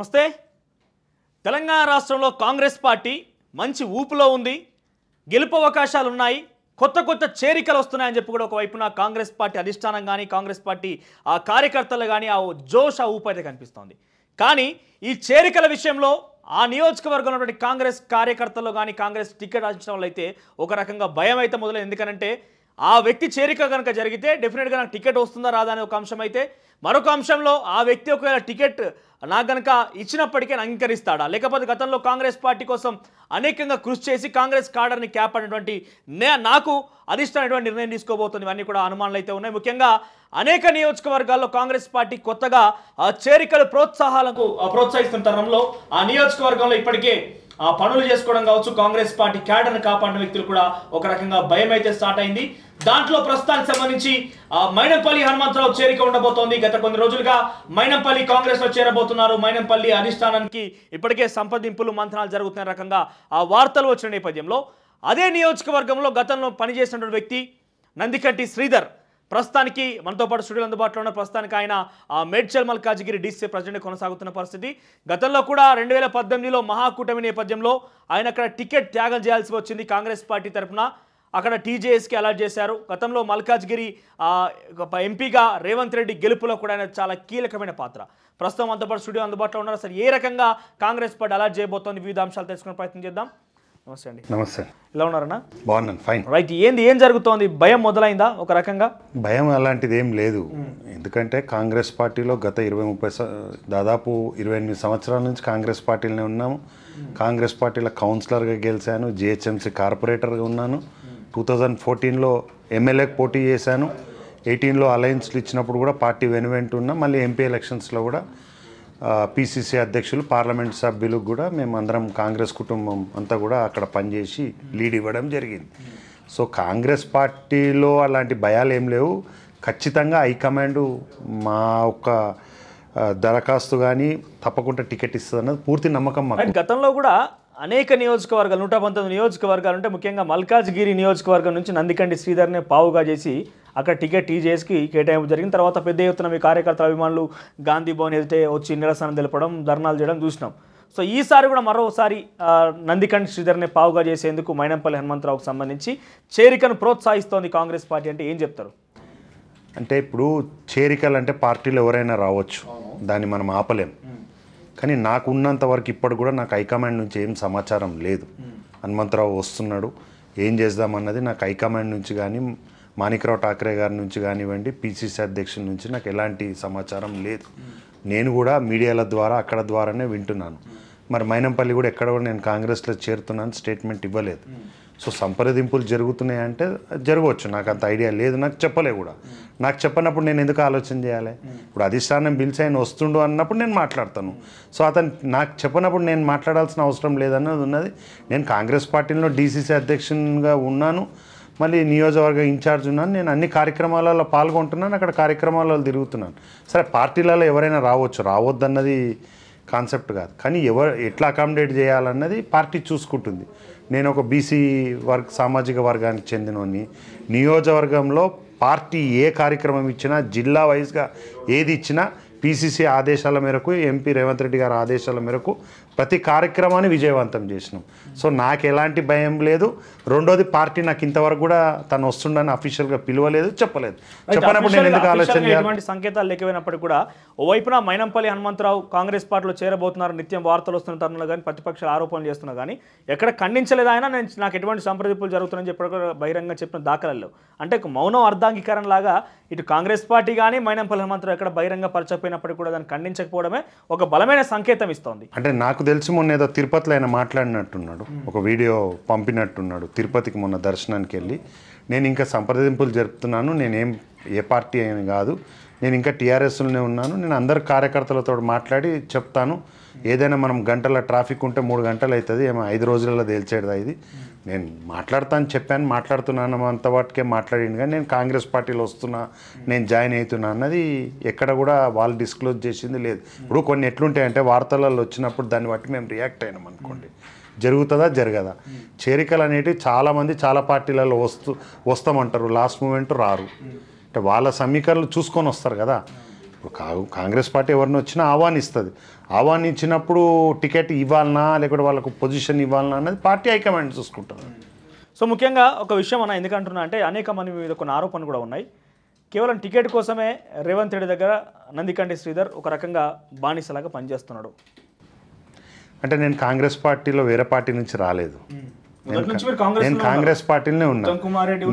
నమస్తే తెలంగాణ రాష్ట్రంలో కాంగ్రెస్ పార్టీ మంచి ఊపులో ఉంది గెలుపు అవకాశాలు ఉన్నాయి కొత్త కొత్త చేరికలు వస్తున్నాయని చెప్పి కూడా ఒకవైపున కాంగ్రెస్ పార్టీ అధిష్టానం కానీ కాంగ్రెస్ పార్టీ ఆ కార్యకర్తలు కానీ ఆ జోష్ ఆ ఊపు అయితే కనిపిస్తోంది కానీ ఈ చేరికల విషయంలో ఆ నియోజకవర్గంలో ఉన్నటువంటి కాంగ్రెస్ కార్యకర్తలు కానీ కాంగ్రెస్ టికెట్ ఆశించిన వాళ్ళైతే ఒక రకంగా భయం అయితే మొదలైంది ఎందుకనంటే ఆ వ్యక్తి చేరిక కనుక జరిగితే డెఫినెట్గా నాకు టికెట్ వస్తుందా రాదా అనే ఒక అంశం అయితే మరొక అంశంలో ఆ వ్యక్తి ఒకవేళ టికెట్ నాకు గనక ఇచ్చినప్పటికీ అంగీకరిస్తాడా లేకపోతే గతంలో కాంగ్రెస్ పార్టీ కోసం అనేకంగా కృషి చేసి కాంగ్రెస్ కాడర్ని క్యాప్ అనేటువంటి నే నాకు అధిష్టమైనటువంటి నిర్ణయం తీసుకోబోతుంది ఇవన్నీ కూడా అనుమానాలు అయితే ఉన్నాయి ముఖ్యంగా అనేక నియోజకవర్గాల్లో కాంగ్రెస్ పార్టీ కొత్తగా చేరికలు ప్రోత్సాహాలకు ప్రోత్సహిస్తున్న తరుణంలో ఆ నియోజకవర్గంలో ఇప్పటికే ఆ పనులు చేసుకోవడం కావచ్చు కాంగ్రెస్ పార్టీ క్యాడర్ని కాపాడిన వ్యక్తులు కూడా ఒక రకంగా భయం అయితే స్టార్ట్ అయింది దాంట్లో ప్రస్తుతానికి సంబంధించి ఆ మైనంపల్లి హనుమంతరావు చేరిక ఉండబోతోంది గత కొన్ని రోజులుగా మైనంపల్లి కాంగ్రెస్ లో చేరబోతున్నారు మైనంపల్లి అధిష్టానానికి ఇప్పటికే సంప్రదింపులు మంత్రాలు జరుగుతున్న రకంగా ఆ వార్తలు వచ్చిన నేపథ్యంలో అదే నియోజకవర్గంలో గతంలో పనిచేసినటువంటి వ్యక్తి నందికంటి శ్రీధర్ ప్రస్తుతానికి మనతో పాటు స్టూడియోలో అందుబాటులో ఉన్న ప్రస్తుతానికి ఆయన మేడ్చల్ మల్కాజ్గిరి డీసీ ప్రెసిడెంట్ కొనసాగుతున్న పరిస్థితి గతంలో కూడా రెండు వేల పద్దెనిమిదిలో మహాకూటమి నేపథ్యంలో ఆయన అక్కడ టికెట్ త్యాగం చేయాల్సి వచ్చింది కాంగ్రెస్ పార్టీ తరఫున అక్కడ టీజేఎస్కి అలాట్ చేశారు గతంలో మల్కాజ్గిరి ఎంపీగా రేవంత్ రెడ్డి గెలుపులో కూడా ఆయన చాలా కీలకమైన పాత్ర ప్రస్తుతం పాటు స్టూడియో అందుబాటులో ఉన్నారు సరే ఏ రకంగా కాంగ్రెస్ పార్టీ అలాట్ చేయబోతోంది వివిధ అంశాలు తెలుసుకునే ప్రయత్నం చేద్దాం నమస్తే అండి నమస్తే ఎలా ఉన్నారన్నా బాగున్నాను ఫైన్ రైట్ ఏంది ఏం జరుగుతోంది భయం మొదలైందా ఒక రకంగా భయం అలాంటిది ఏం లేదు ఎందుకంటే కాంగ్రెస్ పార్టీలో గత ఇరవై ముప్పై దాదాపు ఇరవై ఎనిమిది సంవత్సరాల నుంచి కాంగ్రెస్ పార్టీలోనే ఉన్నాము కాంగ్రెస్ పార్టీలో కౌన్సిలర్గా గెలిచాను జిహెచ్ఎంసీ కార్పొరేటర్గా ఉన్నాను టూ థౌజండ్ ఫోర్టీన్లో ఎమ్మెల్యేకి పోటీ చేశాను ఎయిటీన్లో అలయన్స్లు ఇచ్చినప్పుడు కూడా పార్టీ వెనువెంటున్నా మళ్ళీ ఎంపీ ఎలక్షన్స్లో కూడా పిసిసి అధ్యక్షులు పార్లమెంట్ సభ్యులు కూడా మేము అందరం కాంగ్రెస్ కుటుంబం అంతా కూడా అక్కడ పనిచేసి లీడ్ ఇవ్వడం జరిగింది సో కాంగ్రెస్ పార్టీలో అలాంటి భయాలు ఏం లేవు ఖచ్చితంగా హైకమాండ్ మా ఒక దరఖాస్తు కానీ తప్పకుండా టికెట్ ఇస్తుంది అన్నది పూర్తి నమ్మకం మాకు గతంలో కూడా అనేక నియోజకవర్గాలు నూట పంతొమ్మిది నియోజకవర్గాలు ఉంటే ముఖ్యంగా మల్కాజ్గిరి నియోజకవర్గం నుంచి నందికండి శ్రీధర్నే పావుగా చేసి అక్కడ టికెట్ టీజేఎస్కి కేటాయింపు జరిగిన తర్వాత పెద్ద ఎత్తున మీ కార్యకర్తల అభిమానులు గాంధీ భవన్ ఎదితే వచ్చి నిరసన తెలపడం ధర్నాలు చేయడం చూసినాం సో ఈసారి కూడా మరోసారి నందికంఠ శ్రీధర్ని పావుగా చేసేందుకు మైనంపల్లి హనుమంతరావుకు సంబంధించి చేరికను ప్రోత్సహిస్తోంది కాంగ్రెస్ పార్టీ అంటే ఏం చెప్తారు అంటే ఇప్పుడు చేరికలు అంటే పార్టీలు ఎవరైనా రావచ్చు దాన్ని మనం ఆపలేం కానీ నాకు ఉన్నంత వరకు ఇప్పటి కూడా నాకు హైకమాండ్ నుంచి ఏం సమాచారం లేదు హనుమంతరావు వస్తున్నాడు ఏం చేద్దామన్నది నాకు హైకమాండ్ నుంచి కానీ మాణిక్రావు ఠాక్రే గారి నుంచి కానివ్వండి పిసిసి అధ్యక్షుడి నుంచి నాకు ఎలాంటి సమాచారం లేదు నేను కూడా మీడియాల ద్వారా అక్కడ ద్వారానే వింటున్నాను మరి మైనంపల్లి కూడా ఎక్కడ కూడా నేను కాంగ్రెస్లో చేరుతున్నాను స్టేట్మెంట్ ఇవ్వలేదు సో సంప్రదింపులు జరుగుతున్నాయి అంటే జరగవచ్చు నాకు అంత ఐడియా లేదు నాకు చెప్పలే కూడా నాకు చెప్పినప్పుడు నేను ఎందుకు ఆలోచన చేయాలి ఇప్పుడు అధిష్టానం బిల్స్ ఆయన వస్తుండు అన్నప్పుడు నేను మాట్లాడతాను సో అతను నాకు చెప్పినప్పుడు నేను మాట్లాడాల్సిన అవసరం లేదన్నది ఉన్నది నేను కాంగ్రెస్ పార్టీలో డీసీసీ అధ్యక్షునిగా ఉన్నాను మళ్ళీ నియోజకవర్గ ఇన్ఛార్జ్ ఉన్నాను నేను అన్ని కార్యక్రమాలలో పాల్గొంటున్నాను అక్కడ కార్యక్రమాలలో తిరుగుతున్నాను సరే పార్టీలలో ఎవరైనా రావచ్చు రావద్దన్నది కాన్సెప్ట్ కాదు కానీ ఎవరు ఎట్లా అకామిడేట్ చేయాలన్నది పార్టీ చూసుకుంటుంది నేను ఒక బీసీ వర్గ సామాజిక వర్గానికి చెందినోని నియోజకవర్గంలో పార్టీ ఏ కార్యక్రమం ఇచ్చినా జిల్లా వైజ్గా ఏది ఇచ్చినా పీసీసీ ఆదేశాల మేరకు ఎంపీ రేవంత్ రెడ్డి గారి ఆదేశాల మేరకు ప్రతి కార్యక్రమాన్ని విజయవంతం చేసినాం సో నాకు ఎలాంటి భయం లేదు రెండోది పార్టీ నాకు ఇంతవరకు కూడా తను వస్తుండని అఫీషియల్గా పిలవలేదు చెప్పలేదు చెప్పినప్పుడు నేను ఎందుకు ఆలోచన ఎటువంటి సంకేతాలు లేకపోయినప్పటికీ కూడా ఓవైపున మైనంపల్లి హనుమంతరావు కాంగ్రెస్ పార్టీలో చేరబోతున్నారు నిత్యం వార్తలు వస్తున్న తరుణంలో కానీ ప్రతిపక్షాలు ఆరోపణలు చేస్తున్నా కానీ ఎక్కడ ఖండించలేదు ఆయన నేను నాకు ఎటువంటి సంప్రదింపులు జరుగుతున్నాయని చెప్పి బహిరంగంగా చెప్పిన దాఖలలో అంటే మౌనం అర్ధాంగీకరణ లాగా ఇటు కాంగ్రెస్ పార్టీ కానీ మైనంపల్లి హనుమంతరావు ఎక్కడ బహిరంగ పరచకపోయినప్పటికీ కూడా దాన్ని ఖండించకపోవడమే ఒక బలమైన సంకేతం ఇస్తోంది అంటే నాకు తెలిసి మొన్న ఏదో తిరుపతిలో ఆయన మాట్లాడినట్టున్నాడు ఒక వీడియో పంపినట్టున్నాడు తిరుపతికి మొన్న దర్శనానికి వెళ్ళి నేను ఇంకా సంప్రదింపులు జరుపుతున్నాను నేనేం ఏ పార్టీ అయిన కాదు నేను ఇంకా టీఆర్ఎస్లోనే ఉన్నాను నేను అందరు కార్యకర్తలతో మాట్లాడి చెప్తాను ఏదైనా మనం గంటల ట్రాఫిక్ ఉంటే మూడు గంటలు అవుతుంది ఏమో ఐదు రోజులలో తేల్చేది ఇది నేను మాట్లాడతాను చెప్పాను మాట్లాడుతున్నాను అంత వాటికే మాట్లాడింది కానీ నేను కాంగ్రెస్ పార్టీలో వస్తున్నా నేను జాయిన్ అవుతున్నా అన్నది ఎక్కడ కూడా వాళ్ళు డిస్క్లోజ్ చేసింది లేదు ఇప్పుడు కొన్ని ఎట్లుంటాయంటే వార్తలలో వచ్చినప్పుడు దాన్ని బట్టి మేము రియాక్ట్ అయినాం అనుకోండి జరుగుతుందా జరగదా చేరికలు అనేటివి చాలామంది చాలా పార్టీలలో వస్తూ వస్తామంటారు లాస్ట్ మూమెంట్ రారు అంటే వాళ్ళ సమీకరణలు చూసుకొని వస్తారు కదా ఇప్పుడు కాంగ్రెస్ పార్టీ ఎవరిని వచ్చినా ఆహ్వానిస్తుంది ఆహ్వానించినప్పుడు టికెట్ ఇవ్వాలనా లేకుంటే వాళ్ళకు పొజిషన్ ఇవ్వాలనా అనేది పార్టీ హైకమాండ్ చూసుకుంటుంది సో ముఖ్యంగా ఒక విషయం అన్న ఎందుకంటున్నా అంటే అనేక మంది మీద కొన్ని ఆరోపణలు కూడా ఉన్నాయి కేవలం టికెట్ కోసమే రేవంత్ రెడ్డి దగ్గర నందికంటి శ్రీధర్ ఒక రకంగా బానిసలాగా పనిచేస్తున్నాడు అంటే నేను కాంగ్రెస్ పార్టీలో వేరే పార్టీ నుంచి రాలేదు నేను కాంగ్రెస్ పార్టీనే ఉన్నా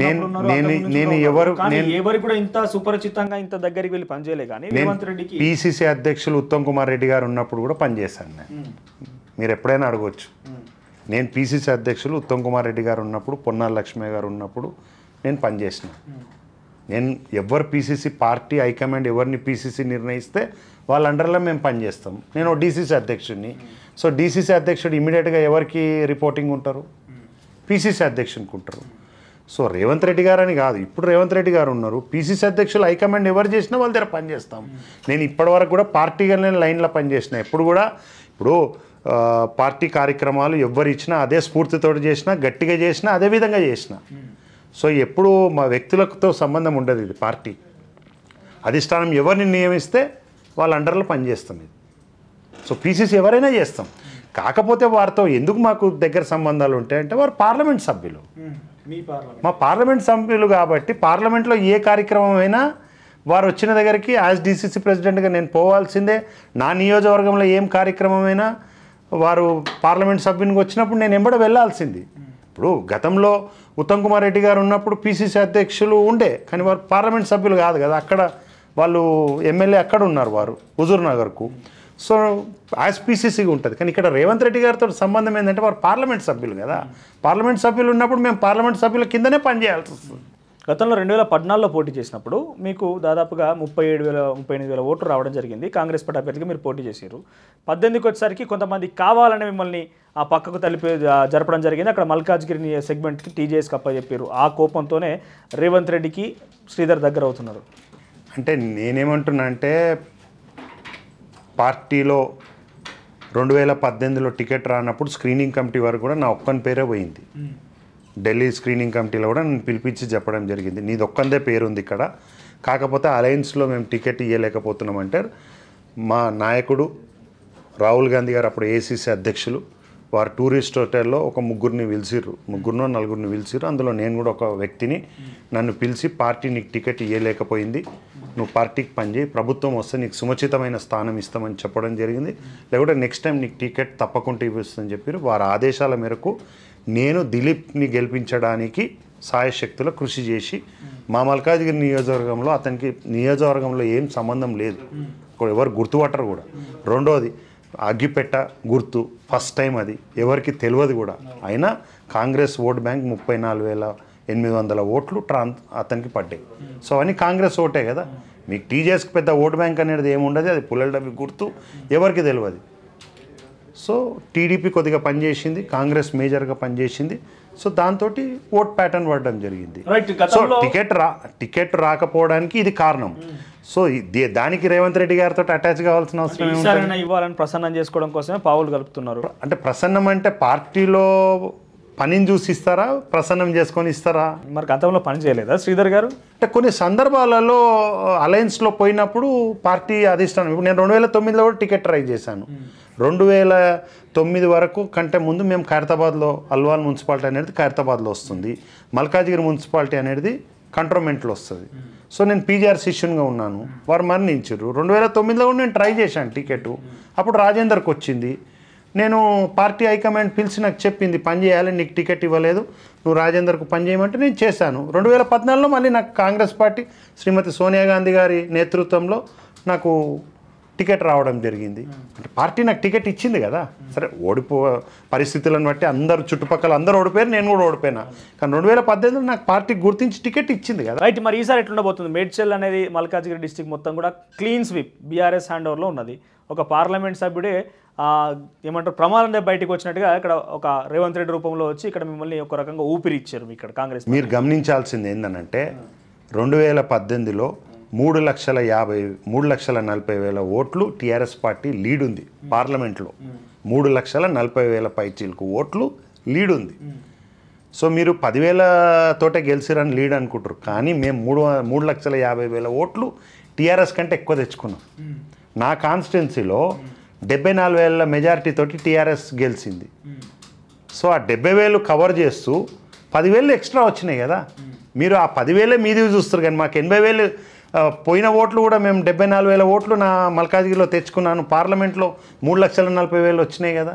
నేను నేను నేను ఎవరు ఇంత సుపరిచితంగా ఇంత దగ్గరికి వెళ్ళి కానీ పిసిసి అధ్యక్షులు ఉత్తమ్ కుమార్ రెడ్డి గారు ఉన్నప్పుడు కూడా పనిచేశాను నేను మీరు ఎప్పుడైనా అడగవచ్చు నేను పిసిసి అధ్యక్షులు ఉత్తమ్ కుమార్ రెడ్డి గారు ఉన్నప్పుడు పొన్నాల లక్ష్మి గారు ఉన్నప్పుడు నేను పనిచేసిన నేను ఎవరు పిసిసి పార్టీ హైకమాండ్ ఎవరిని పిసిసి నిర్ణయిస్తే వాళ్ళ అండర్లో మేము పనిచేస్తాం నేను డీసీసీ అధ్యక్షుడిని సో డీసీసీ అధ్యక్షుడు ఇమీడియట్గా ఎవరికి రిపోర్టింగ్ ఉంటారు పీసీసీ అధ్యక్షునికి ఉంటారు సో రేవంత్ రెడ్డి గారు అని కాదు ఇప్పుడు రేవంత్ రెడ్డి గారు ఉన్నారు పీసీసీ అధ్యక్షులు హైకమాండ్ ఎవరు చేసినా వాళ్ళ దగ్గర పనిచేస్తాం నేను ఇప్పటివరకు కూడా నేను లైన్లో పనిచేసిన ఎప్పుడు కూడా ఇప్పుడు పార్టీ కార్యక్రమాలు ఎవరు ఇచ్చినా అదే స్ఫూర్తితో చేసినా గట్టిగా చేసినా అదే విధంగా చేసిన సో ఎప్పుడు మా వ్యక్తులతో సంబంధం ఉండదు ఇది పార్టీ అధిష్టానం ఎవరిని నియమిస్తే వాళ్ళ అండర్లో పనిచేస్తాం ఇది సో పీసీసీ ఎవరైనా చేస్తాం కాకపోతే వారితో ఎందుకు మాకు దగ్గర సంబంధాలు ఉంటాయి అంటే వారు పార్లమెంట్ సభ్యులు మా పార్లమెంట్ సభ్యులు కాబట్టి పార్లమెంట్లో ఏ కార్యక్రమం అయినా వారు వచ్చిన దగ్గరికి యాజ్ డీసీసీ ప్రెసిడెంట్గా నేను పోవాల్సిందే నా నియోజకవర్గంలో ఏం కార్యక్రమం వారు పార్లమెంట్ సభ్యునికి వచ్చినప్పుడు నేను ఎంబడ వెళ్ళాల్సింది ఇప్పుడు గతంలో ఉత్తమ్ కుమార్ రెడ్డి గారు ఉన్నప్పుడు పిసిసి అధ్యక్షులు ఉండే కానీ వారు పార్లమెంట్ సభ్యులు కాదు కదా అక్కడ వాళ్ళు ఎమ్మెల్యే అక్కడ ఉన్నారు వారు హుజూర్నగర్కు సో యాజ్ పీసీసీగా ఉంటుంది కానీ ఇక్కడ రేవంత్ రెడ్డి గారితో సంబంధం ఏంటంటే వారు పార్లమెంట్ సభ్యులు కదా పార్లమెంట్ సభ్యులు ఉన్నప్పుడు మేము పార్లమెంట్ సభ్యుల కిందనే పనిచేయాల్సి వస్తుంది గతంలో రెండు వేల పద్నాలుగులో పోటీ చేసినప్పుడు మీకు దాదాపుగా ముప్పై ఏడు వేల ముప్పై ఎనిమిది వేల ఓట్లు రావడం జరిగింది కాంగ్రెస్ పార్టీ అభ్యర్థిగా మీరు పోటీ చేశారు పద్దెనిమిదికి వచ్చేసరికి కొంతమంది కావాలని మిమ్మల్ని ఆ పక్కకు తలిపి జరపడం జరిగింది అక్కడ మల్కాజ్గిరిని సెగ్మెంట్కి టీజేఎస్కి అప్పచెప్పారు ఆ కోపంతోనే రేవంత్ రెడ్డికి శ్రీధర్ దగ్గర అవుతున్నారు అంటే నేనేమంటున్నా అంటే పార్టీలో రెండు వేల పద్దెనిమిదిలో టికెట్ రానప్పుడు స్క్రీనింగ్ కమిటీ వరకు కూడా నా ఒక్కని పేరే పోయింది ఢిల్లీ స్క్రీనింగ్ కమిటీలో కూడా నేను పిలిపించి చెప్పడం జరిగింది నీది ఒక్కందే పేరుంది ఇక్కడ కాకపోతే అలయన్స్లో మేము టికెట్ ఇవ్వలేకపోతున్నామంటే మా నాయకుడు రాహుల్ గాంధీ గారు అప్పుడు ఏసీసీ అధ్యక్షులు వారు టూరిస్ట్ హోటల్లో ఒక ముగ్గురిని పిలిచిర్రు ముగ్గురునో నలుగురిని పిలిచిర్రు అందులో నేను కూడా ఒక వ్యక్తిని నన్ను పిలిచి పార్టీ నీకు టికెట్ ఇవ్వలేకపోయింది నువ్వు పార్టీకి పనిచేయి ప్రభుత్వం వస్తే నీకు సుముచితమైన స్థానం ఇస్తామని చెప్పడం జరిగింది లేకుంటే నెక్స్ట్ టైం నీకు టికెట్ తప్పకుండా ఇవ్వస్తుందని చెప్పారు వారి ఆదేశాల మేరకు నేను దిలీప్ని గెలిపించడానికి సాయశక్తుల కృషి చేసి మా మల్కాజ్గిరి నియోజకవర్గంలో అతనికి నియోజకవర్గంలో ఏం సంబంధం లేదు ఎవరు గుర్తుపట్టరు కూడా రెండోది అగ్గిపెట్ట గుర్తు ఫస్ట్ టైం అది ఎవరికి తెలియదు కూడా అయినా కాంగ్రెస్ ఓట్ బ్యాంక్ ముప్పై నాలుగు వేల ఎనిమిది వందల ఓట్లు ట్రాన్ అతనికి పడ్డాయి సో అవన్నీ కాంగ్రెస్ ఓటే కదా మీకు టీజేఎస్కి పెద్ద ఓటు బ్యాంక్ అనేది ఏముండదు అది పుల్లల డబ్బు గుర్తు ఎవరికి తెలియదు సో టీడీపీ కొద్దిగా పనిచేసింది కాంగ్రెస్ మేజర్గా పనిచేసింది సో దాంతో ఓట్ ప్యాటర్న్ పడడం జరిగింది సో టికెట్ రా టికెట్ రాకపోవడానికి ఇది కారణం సో దానికి రేవంత్ రెడ్డి గారితో అటాచ్ కావాల్సిన అవసరం ఇవ్వాలని ప్రసన్నం చేసుకోవడం కోసమే పావులు కలుపుతున్నారు అంటే ప్రసన్నం అంటే పార్టీలో పనిని చూసి ఇస్తారా ప్రసన్నం చేసుకొని ఇస్తారా మరి గతంలో పని చేయలేదా శ్రీధర్ గారు అంటే కొన్ని సందర్భాలలో అలయన్స్లో పోయినప్పుడు పార్టీ అధిష్టానం ఇప్పుడు నేను రెండు వేల తొమ్మిదిలో కూడా టికెట్ ట్రై చేశాను రెండు వేల తొమ్మిది వరకు కంటే ముందు మేము ఖైరతాబాద్లో అల్వాల్ మున్సిపాలిటీ అనేది ఖైరతాబాద్లో వస్తుంది మల్కాజ్గిరి మున్సిపాలిటీ అనేది కంట్రోన్మెంట్లో వస్తుంది సో నేను పీజీఆర్ శిష్యునిగా ఉన్నాను వారు మరణించారు రెండు వేల తొమ్మిదిలో కూడా నేను ట్రై చేశాను టికెట్ అప్పుడు రాజేందర్కి వచ్చింది నేను పార్టీ హైకమాండ్ పిలిచి నాకు చెప్పింది పని చేయాలి నీకు టికెట్ ఇవ్వలేదు నువ్వు రాజేందర్కు పని చేయమంటే నేను చేశాను రెండు వేల పద్నాలుగులో మళ్ళీ నాకు కాంగ్రెస్ పార్టీ శ్రీమతి సోనియా గాంధీ గారి నేతృత్వంలో నాకు టికెట్ రావడం జరిగింది అంటే పార్టీ నాకు టికెట్ ఇచ్చింది కదా సరే ఓడిపో పరిస్థితులను బట్టి అందరు చుట్టుపక్కల అందరూ ఓడిపోయారు నేను కూడా ఓడిపోయినా కానీ రెండు వేల పద్దెనిమిదిలో నాకు పార్టీ గుర్తించి టికెట్ ఇచ్చింది కదా రైట్ మరి ఈసారి ఎట్లుండబోతుంది మేడ్చల్ అనేది మల్కాజ్గిరి డిస్టిక్ మొత్తం కూడా క్లీన్ స్వీప్ బీఆర్ఎస్ హ్యాండ్ ఓవర్లో ఉన్నది ఒక పార్లమెంట్ సభ్యుడే ఏమంటారు ప్రమాదం బయటకు వచ్చినట్టుగా ఇక్కడ ఒక రేవంత్ రెడ్డి రూపంలో వచ్చి ఇక్కడ మిమ్మల్ని ఒక రకంగా ఊపిరి ఇచ్చారు ఇక్కడ కాంగ్రెస్ మీరు గమనించాల్సింది ఏంటంటే రెండు వేల పద్దెనిమిదిలో మూడు లక్షల యాభై మూడు లక్షల నలభై వేల ఓట్లు టీఆర్ఎస్ పార్టీ లీడ్ ఉంది పార్లమెంట్లో మూడు లక్షల నలభై వేల పైచీలకు ఓట్లు లీడ్ ఉంది సో మీరు పదివేల తోటే గెలిచిరని లీడ్ అనుకుంటారు కానీ మేము మూడు మూడు లక్షల యాభై వేల ఓట్లు టీఆర్ఎస్ కంటే ఎక్కువ తెచ్చుకున్నాం నా కాన్స్టిట్యున్సీలో డెబ్బై నాలుగు వేల మెజారిటీ తోటి టీఆర్ఎస్ గెలిచింది సో ఆ డెబ్బై వేలు కవర్ చేస్తూ పదివేలు ఎక్స్ట్రా వచ్చినాయి కదా మీరు ఆ పదివేలే మీది చూస్తారు కానీ మాకు ఎనభై వేలు పోయిన ఓట్లు కూడా మేము డెబ్బై నాలుగు వేల ఓట్లు నా మల్కాజ్గిరిలో తెచ్చుకున్నాను పార్లమెంట్లో మూడు లక్షల నలభై వేలు వచ్చినాయి కదా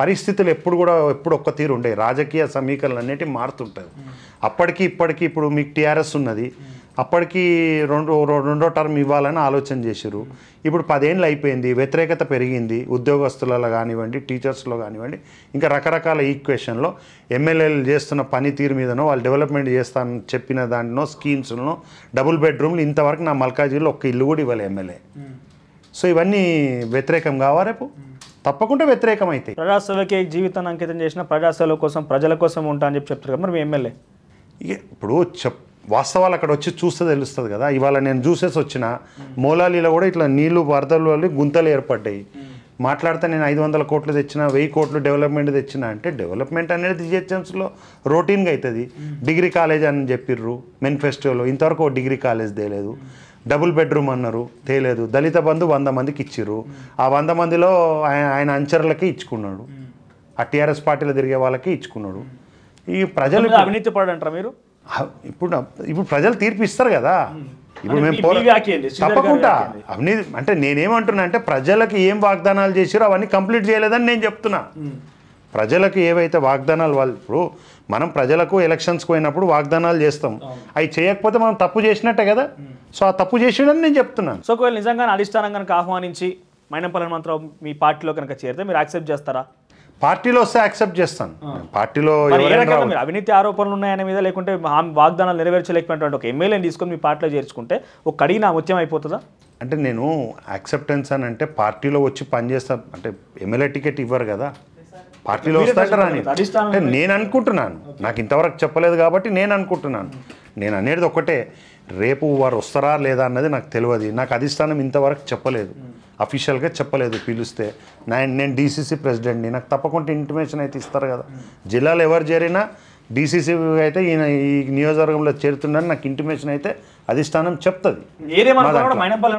పరిస్థితులు ఎప్పుడు కూడా ఎప్పుడు ఒక్క తీరు ఉండేవి రాజకీయ సమీకరణలు అనేటివి మారుతుంటాయి అప్పటికి ఇప్పటికి ఇప్పుడు మీకు టీఆర్ఎస్ ఉన్నది అప్పటికి రెండు రెండో టర్మ్ ఇవ్వాలని ఆలోచన చేశారు ఇప్పుడు పదేళ్ళు అయిపోయింది వ్యతిరేకత పెరిగింది ఉద్యోగస్తులలో కానివ్వండి టీచర్స్లో కానివ్వండి ఇంకా రకరకాల ఈక్వేషన్లో ఎమ్మెల్యేలు చేస్తున్న పనితీరు మీదనో వాళ్ళు డెవలప్మెంట్ చేస్తానని చెప్పిన దానినో స్కీమ్స్లో డబుల్ బెడ్రూమ్లు ఇంతవరకు నా మల్కాజీలో ఒక్క ఇల్లు కూడా ఇవ్వాలి ఎమ్మెల్యే సో ఇవన్నీ వ్యతిరేకం కావా రేపు తప్పకుండా వ్యతిరేకం అయితే ప్రజాసేవకి జీవితాన్ని అంకితం చేసిన ప్రజాసేవ కోసం ప్రజల కోసం ఉంటా అని చెప్పి చెప్తారు కదా మరి మీ ఎమ్మెల్యే ఇప్పుడు చెప్ వాస్తవాలు అక్కడ వచ్చి చూస్తే తెలుస్తుంది కదా ఇవాళ నేను చూసేసి వచ్చిన మూలాలీలో కూడా ఇట్లా నీళ్లు వరదలు వల్ల గుంతలు ఏర్పడ్డాయి మాట్లాడితే నేను ఐదు వందల కోట్లు తెచ్చిన వెయ్యి కోట్లు డెవలప్మెంట్ తెచ్చిన అంటే డెవలప్మెంట్ అనేది జిహెచ్ఎంస్లో రొటీన్గా అవుతుంది డిగ్రీ కాలేజ్ అని చెప్పిర్రు మెనిఫెస్టోలో ఇంతవరకు డిగ్రీ కాలేజ్ తేలేదు డబుల్ బెడ్రూమ్ అన్నారు తేలేదు దళిత బంధు వంద మందికి ఇచ్చిర్రు ఆ వంద మందిలో ఆయన అంచరులకి ఇచ్చుకున్నాడు ఆ టీఆర్ఎస్ పార్టీలో తిరిగే వాళ్ళకి ఇచ్చుకున్నాడు ఈ ప్రజలు అవినీతి పడంటారా మీరు ఇప్పుడు ఇప్పుడు ప్రజలు తీర్పు ఇస్తారు కదా ఇప్పుడు మేము తప్పకుండా అవినీతి అంటే నేనేమంటున్నా అంటే ప్రజలకు ఏం వాగ్దానాలు చేసారో అవన్నీ కంప్లీట్ చేయలేదని నేను చెప్తున్నా ప్రజలకు ఏవైతే వాగ్దానాలు వాళ్ళు ఇప్పుడు మనం ప్రజలకు ఎలక్షన్స్ పోయినప్పుడు వాగ్దానాలు చేస్తాం అవి చేయకపోతే మనం తప్పు చేసినట్టే కదా సో ఆ తప్పు చేసిండని నేను చెప్తున్నాను సో ఒకవేళ నిజంగా అధిష్టానం కనుక ఆహ్వానించి మైనంపల్లి మంత్రం మీ పార్టీలో కనుక చేరితే మీరు యాక్సెప్ట్ చేస్తారా పార్టీలో వస్తే యాక్సెప్ట్ చేస్తాను పార్టీలో అవినీతి ఆరోపణలు ఉన్నాయనే మీద లేకుంటే వాగ్దానాలు నెరవేర్చలేకపోయినటువంటి ఒక ఎమ్మెల్యేని తీసుకొని మీ పార్టీలో చేర్చుకుంటే ఒక కడిగి నా అయిపోతుందా అంటే నేను యాక్సెప్టెన్స్ అని అంటే పార్టీలో వచ్చి పనిచేస్తా అంటే ఎమ్మెల్యే టికెట్ ఇవ్వరు కదా పార్టీలో వస్తాంటారా అంటే నేను అనుకుంటున్నాను నాకు ఇంతవరకు చెప్పలేదు కాబట్టి నేను అనుకుంటున్నాను నేను అనేది ఒకటే రేపు వారు వస్తారా లేదా అన్నది నాకు తెలియదు నాకు అధిష్టానం ఇంతవరకు చెప్పలేదు అఫీషియల్గా చెప్పలేదు పిలిస్తే నేను నేను డీసీసీ ప్రెసిడెంట్ని నాకు తప్పకుండా ఇంటిమేషన్ అయితే ఇస్తారు కదా జిల్లాలో ఎవరు చేరినా డీసీసీ అయితే ఈయన ఈ నియోజకవర్గంలో చేరుతుండని నాకు ఇంటిమేషన్ అయితే అధిష్టానం చెప్తుంది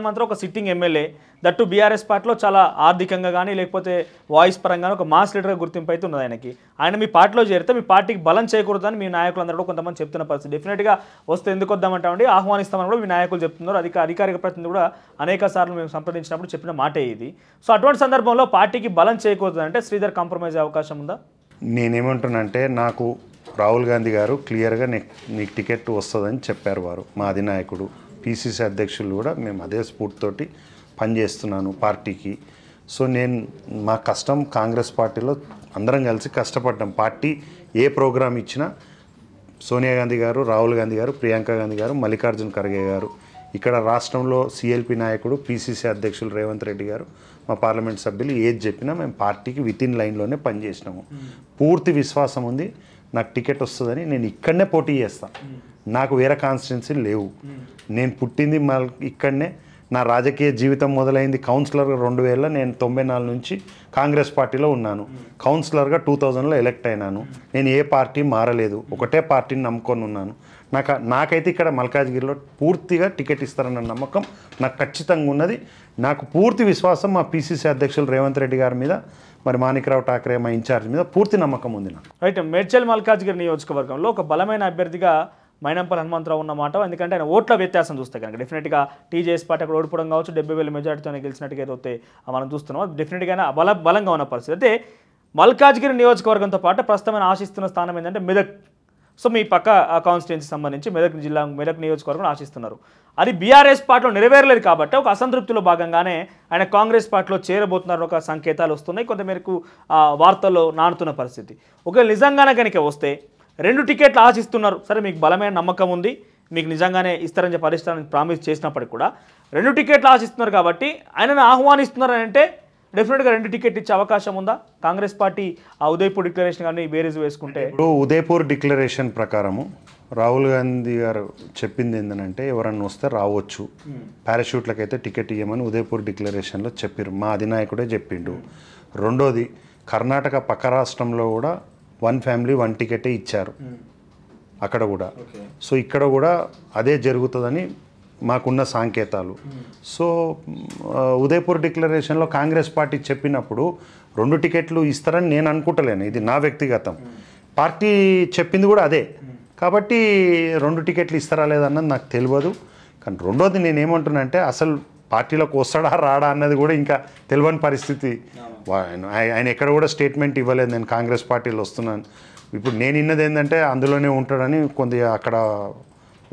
మాత్రం ఒక సిట్టింగ్ ఎమ్మెల్యే దట్టు బీఆర్ఎస్ పార్టీలో చాలా ఆర్థికంగా కానీ లేకపోతే వాయిస్ పరంగా ఒక మాస్ లీడర్గా గుర్తింపు అయితే ఉన్నది ఆయనకి ఆయన మీ పార్టీలో చేరితే మీ పార్టీకి బలం చేయకూడదని మీ నాయకులందరూ కొంతమంది చెప్తున్న పరిస్థితి డెఫినెట్గా వస్తే ఎందుకు వద్దామంటామండి ఆహ్వానిస్తామని కూడా మీ నాయకులు చెప్తున్నారు అధిక అధికారిక ప్రతినిధి కూడా అనేక సార్లు మేము సంప్రదించినప్పుడు చెప్పిన మాటే ఇది సో అటువంటి సందర్భంలో పార్టీకి బలం అంటే శ్రీధర్ కాంప్రమైజ్ అవకాశం ఉందా నేనేమంటున్నానంటే నాకు రాహుల్ గాంధీ గారు క్లియర్గా నీకు టికెట్ వస్తుందని చెప్పారు వారు మా అధినాయకుడు పిసిసి అధ్యక్షులు కూడా మేము అదే స్ఫూర్తితోటి పనిచేస్తున్నాను పార్టీకి సో నేను మా కష్టం కాంగ్రెస్ పార్టీలో అందరం కలిసి కష్టపడ్డాం పార్టీ ఏ ప్రోగ్రాం ఇచ్చినా సోనియా గాంధీ గారు రాహుల్ గాంధీ గారు ప్రియాంక గాంధీ గారు మల్లికార్జున ఖర్గే గారు ఇక్కడ రాష్ట్రంలో సిఎల్పి నాయకుడు పిసిసి అధ్యక్షులు రేవంత్ రెడ్డి గారు మా పార్లమెంట్ సభ్యులు ఏది చెప్పినా మేము పార్టీకి విత్ ఇన్ లైన్లోనే పనిచేసినాము పూర్తి విశ్వాసం ఉంది నాకు టికెట్ వస్తుందని నేను ఇక్కడనే పోటీ చేస్తాను నాకు వేరే కాన్స్టిట్యున్సీ లేవు నేను పుట్టింది మా ఇక్కడనే నా రాజకీయ జీవితం మొదలైంది కౌన్సిలర్గా రెండు వేల నేను తొంభై నాలుగు నుంచి కాంగ్రెస్ పార్టీలో ఉన్నాను కౌన్సిలర్గా టూ థౌజండ్లో ఎలక్ట్ అయినాను నేను ఏ పార్టీ మారలేదు ఒకటే పార్టీని నమ్ముకొని ఉన్నాను నాకు నాకైతే ఇక్కడ మల్కాజ్గిరిలో పూర్తిగా టికెట్ ఇస్తారన్న నమ్మకం నాకు ఖచ్చితంగా ఉన్నది నాకు పూర్తి విశ్వాసం మా పీసీసీ అధ్యక్షులు రేవంత్ రెడ్డి గారి మీద మరి మాణిక్రావు ఠాకరే మా ఇన్ఛార్జ్ మీద పూర్తి నమ్మకం ఉంది నాకు అయితే మేడ్చల్ మల్కాజ్గిరి నియోజకవర్గంలో ఒక బలమైన అభ్యర్థిగా మైనంపల్లి హనుమంతరావు ఉన్నమాట ఎందుకంటే ఆయన ఓట్ల వ్యత్యాసం చూస్తే కనుక డెఫినెట్గా టీజేఎస్ పార్టీ అక్కడ ఓడిపోవడం కావచ్చు డెబ్బై వేల మెజార్టీతోనే గెలిచినట్టుగా ఏదైతే మనం చూస్తున్నాం డెఫినెట్గా బల బలంగా ఉన్న పరిస్థితి అయితే మల్కాజ్గిరి నియోజకవర్గంతో పాటు ప్రస్తుతమైన ఆశిస్తున్న స్థానం ఏంటంటే మెదక్ సో మీ పక్క కాన్స్టిట్యున్సీ సంబంధించి మెదక్ జిల్లా మెదక్ నియోజకవర్గం ఆశిస్తున్నారు అది బీఆర్ఎస్ పార్టీలో నెరవేరలేదు కాబట్టి ఒక అసంతృప్తిలో భాగంగానే ఆయన కాంగ్రెస్ పార్టీలో చేరబోతున్నారని ఒక సంకేతాలు వస్తున్నాయి కొంత మేరకు వార్తల్లో నానుతున్న పరిస్థితి ఒకవేళ నిజంగానే కనుక వస్తే రెండు టికెట్లు ఆశిస్తున్నారు సరే మీకు బలమైన నమ్మకం ఉంది మీకు నిజంగానే ఇస్తారని చెప్పి పరిష్కారం ప్రామిస్ చేసినప్పటికి కూడా రెండు టికెట్లు ఆశిస్తున్నారు కాబట్టి ఆయనను ఆహ్వానిస్తున్నారు అంటే డెఫినెట్గా రెండు టికెట్ ఇచ్చే అవకాశం ఉందా కాంగ్రెస్ పార్టీ ఆ ఉదయపూర్ డిక్లరేషన్ కానీ బేరేజ్ వేసుకుంటే ఇప్పుడు ఉదయపూర్ డిక్లరేషన్ ప్రకారము రాహుల్ గాంధీ గారు చెప్పింది ఏంటంటే ఎవరన్నా వస్తే రావచ్చు అయితే టికెట్ ఇవ్వమని ఉదయపూర్ డిక్లరేషన్లో చెప్పారు మా అధినాయకుడే చెప్పిండు రెండోది కర్ణాటక పక్క రాష్ట్రంలో కూడా వన్ ఫ్యామిలీ వన్ టికెటే ఇచ్చారు అక్కడ కూడా సో ఇక్కడ కూడా అదే జరుగుతుందని మాకున్న సాంకేతాలు సో ఉదయపూర్ డిక్లరేషన్లో కాంగ్రెస్ పార్టీ చెప్పినప్పుడు రెండు టికెట్లు ఇస్తారని నేను అనుకుంటలేను ఇది నా వ్యక్తిగతం పార్టీ చెప్పింది కూడా అదే కాబట్టి రెండు టికెట్లు ఇస్తారా లేదన్నది నాకు తెలియదు కానీ రెండోది నేనేమంటున్నా అంటే అసలు పార్టీలోకి వస్తాడా రాడా అన్నది కూడా ఇంకా తెలియని పరిస్థితి ఆయన ఎక్కడ కూడా స్టేట్మెంట్ ఇవ్వలేదు నేను కాంగ్రెస్ పార్టీలో వస్తున్నాను ఇప్పుడు నేను విన్నది ఏంటంటే అందులోనే ఉంటాడని కొంత అక్కడ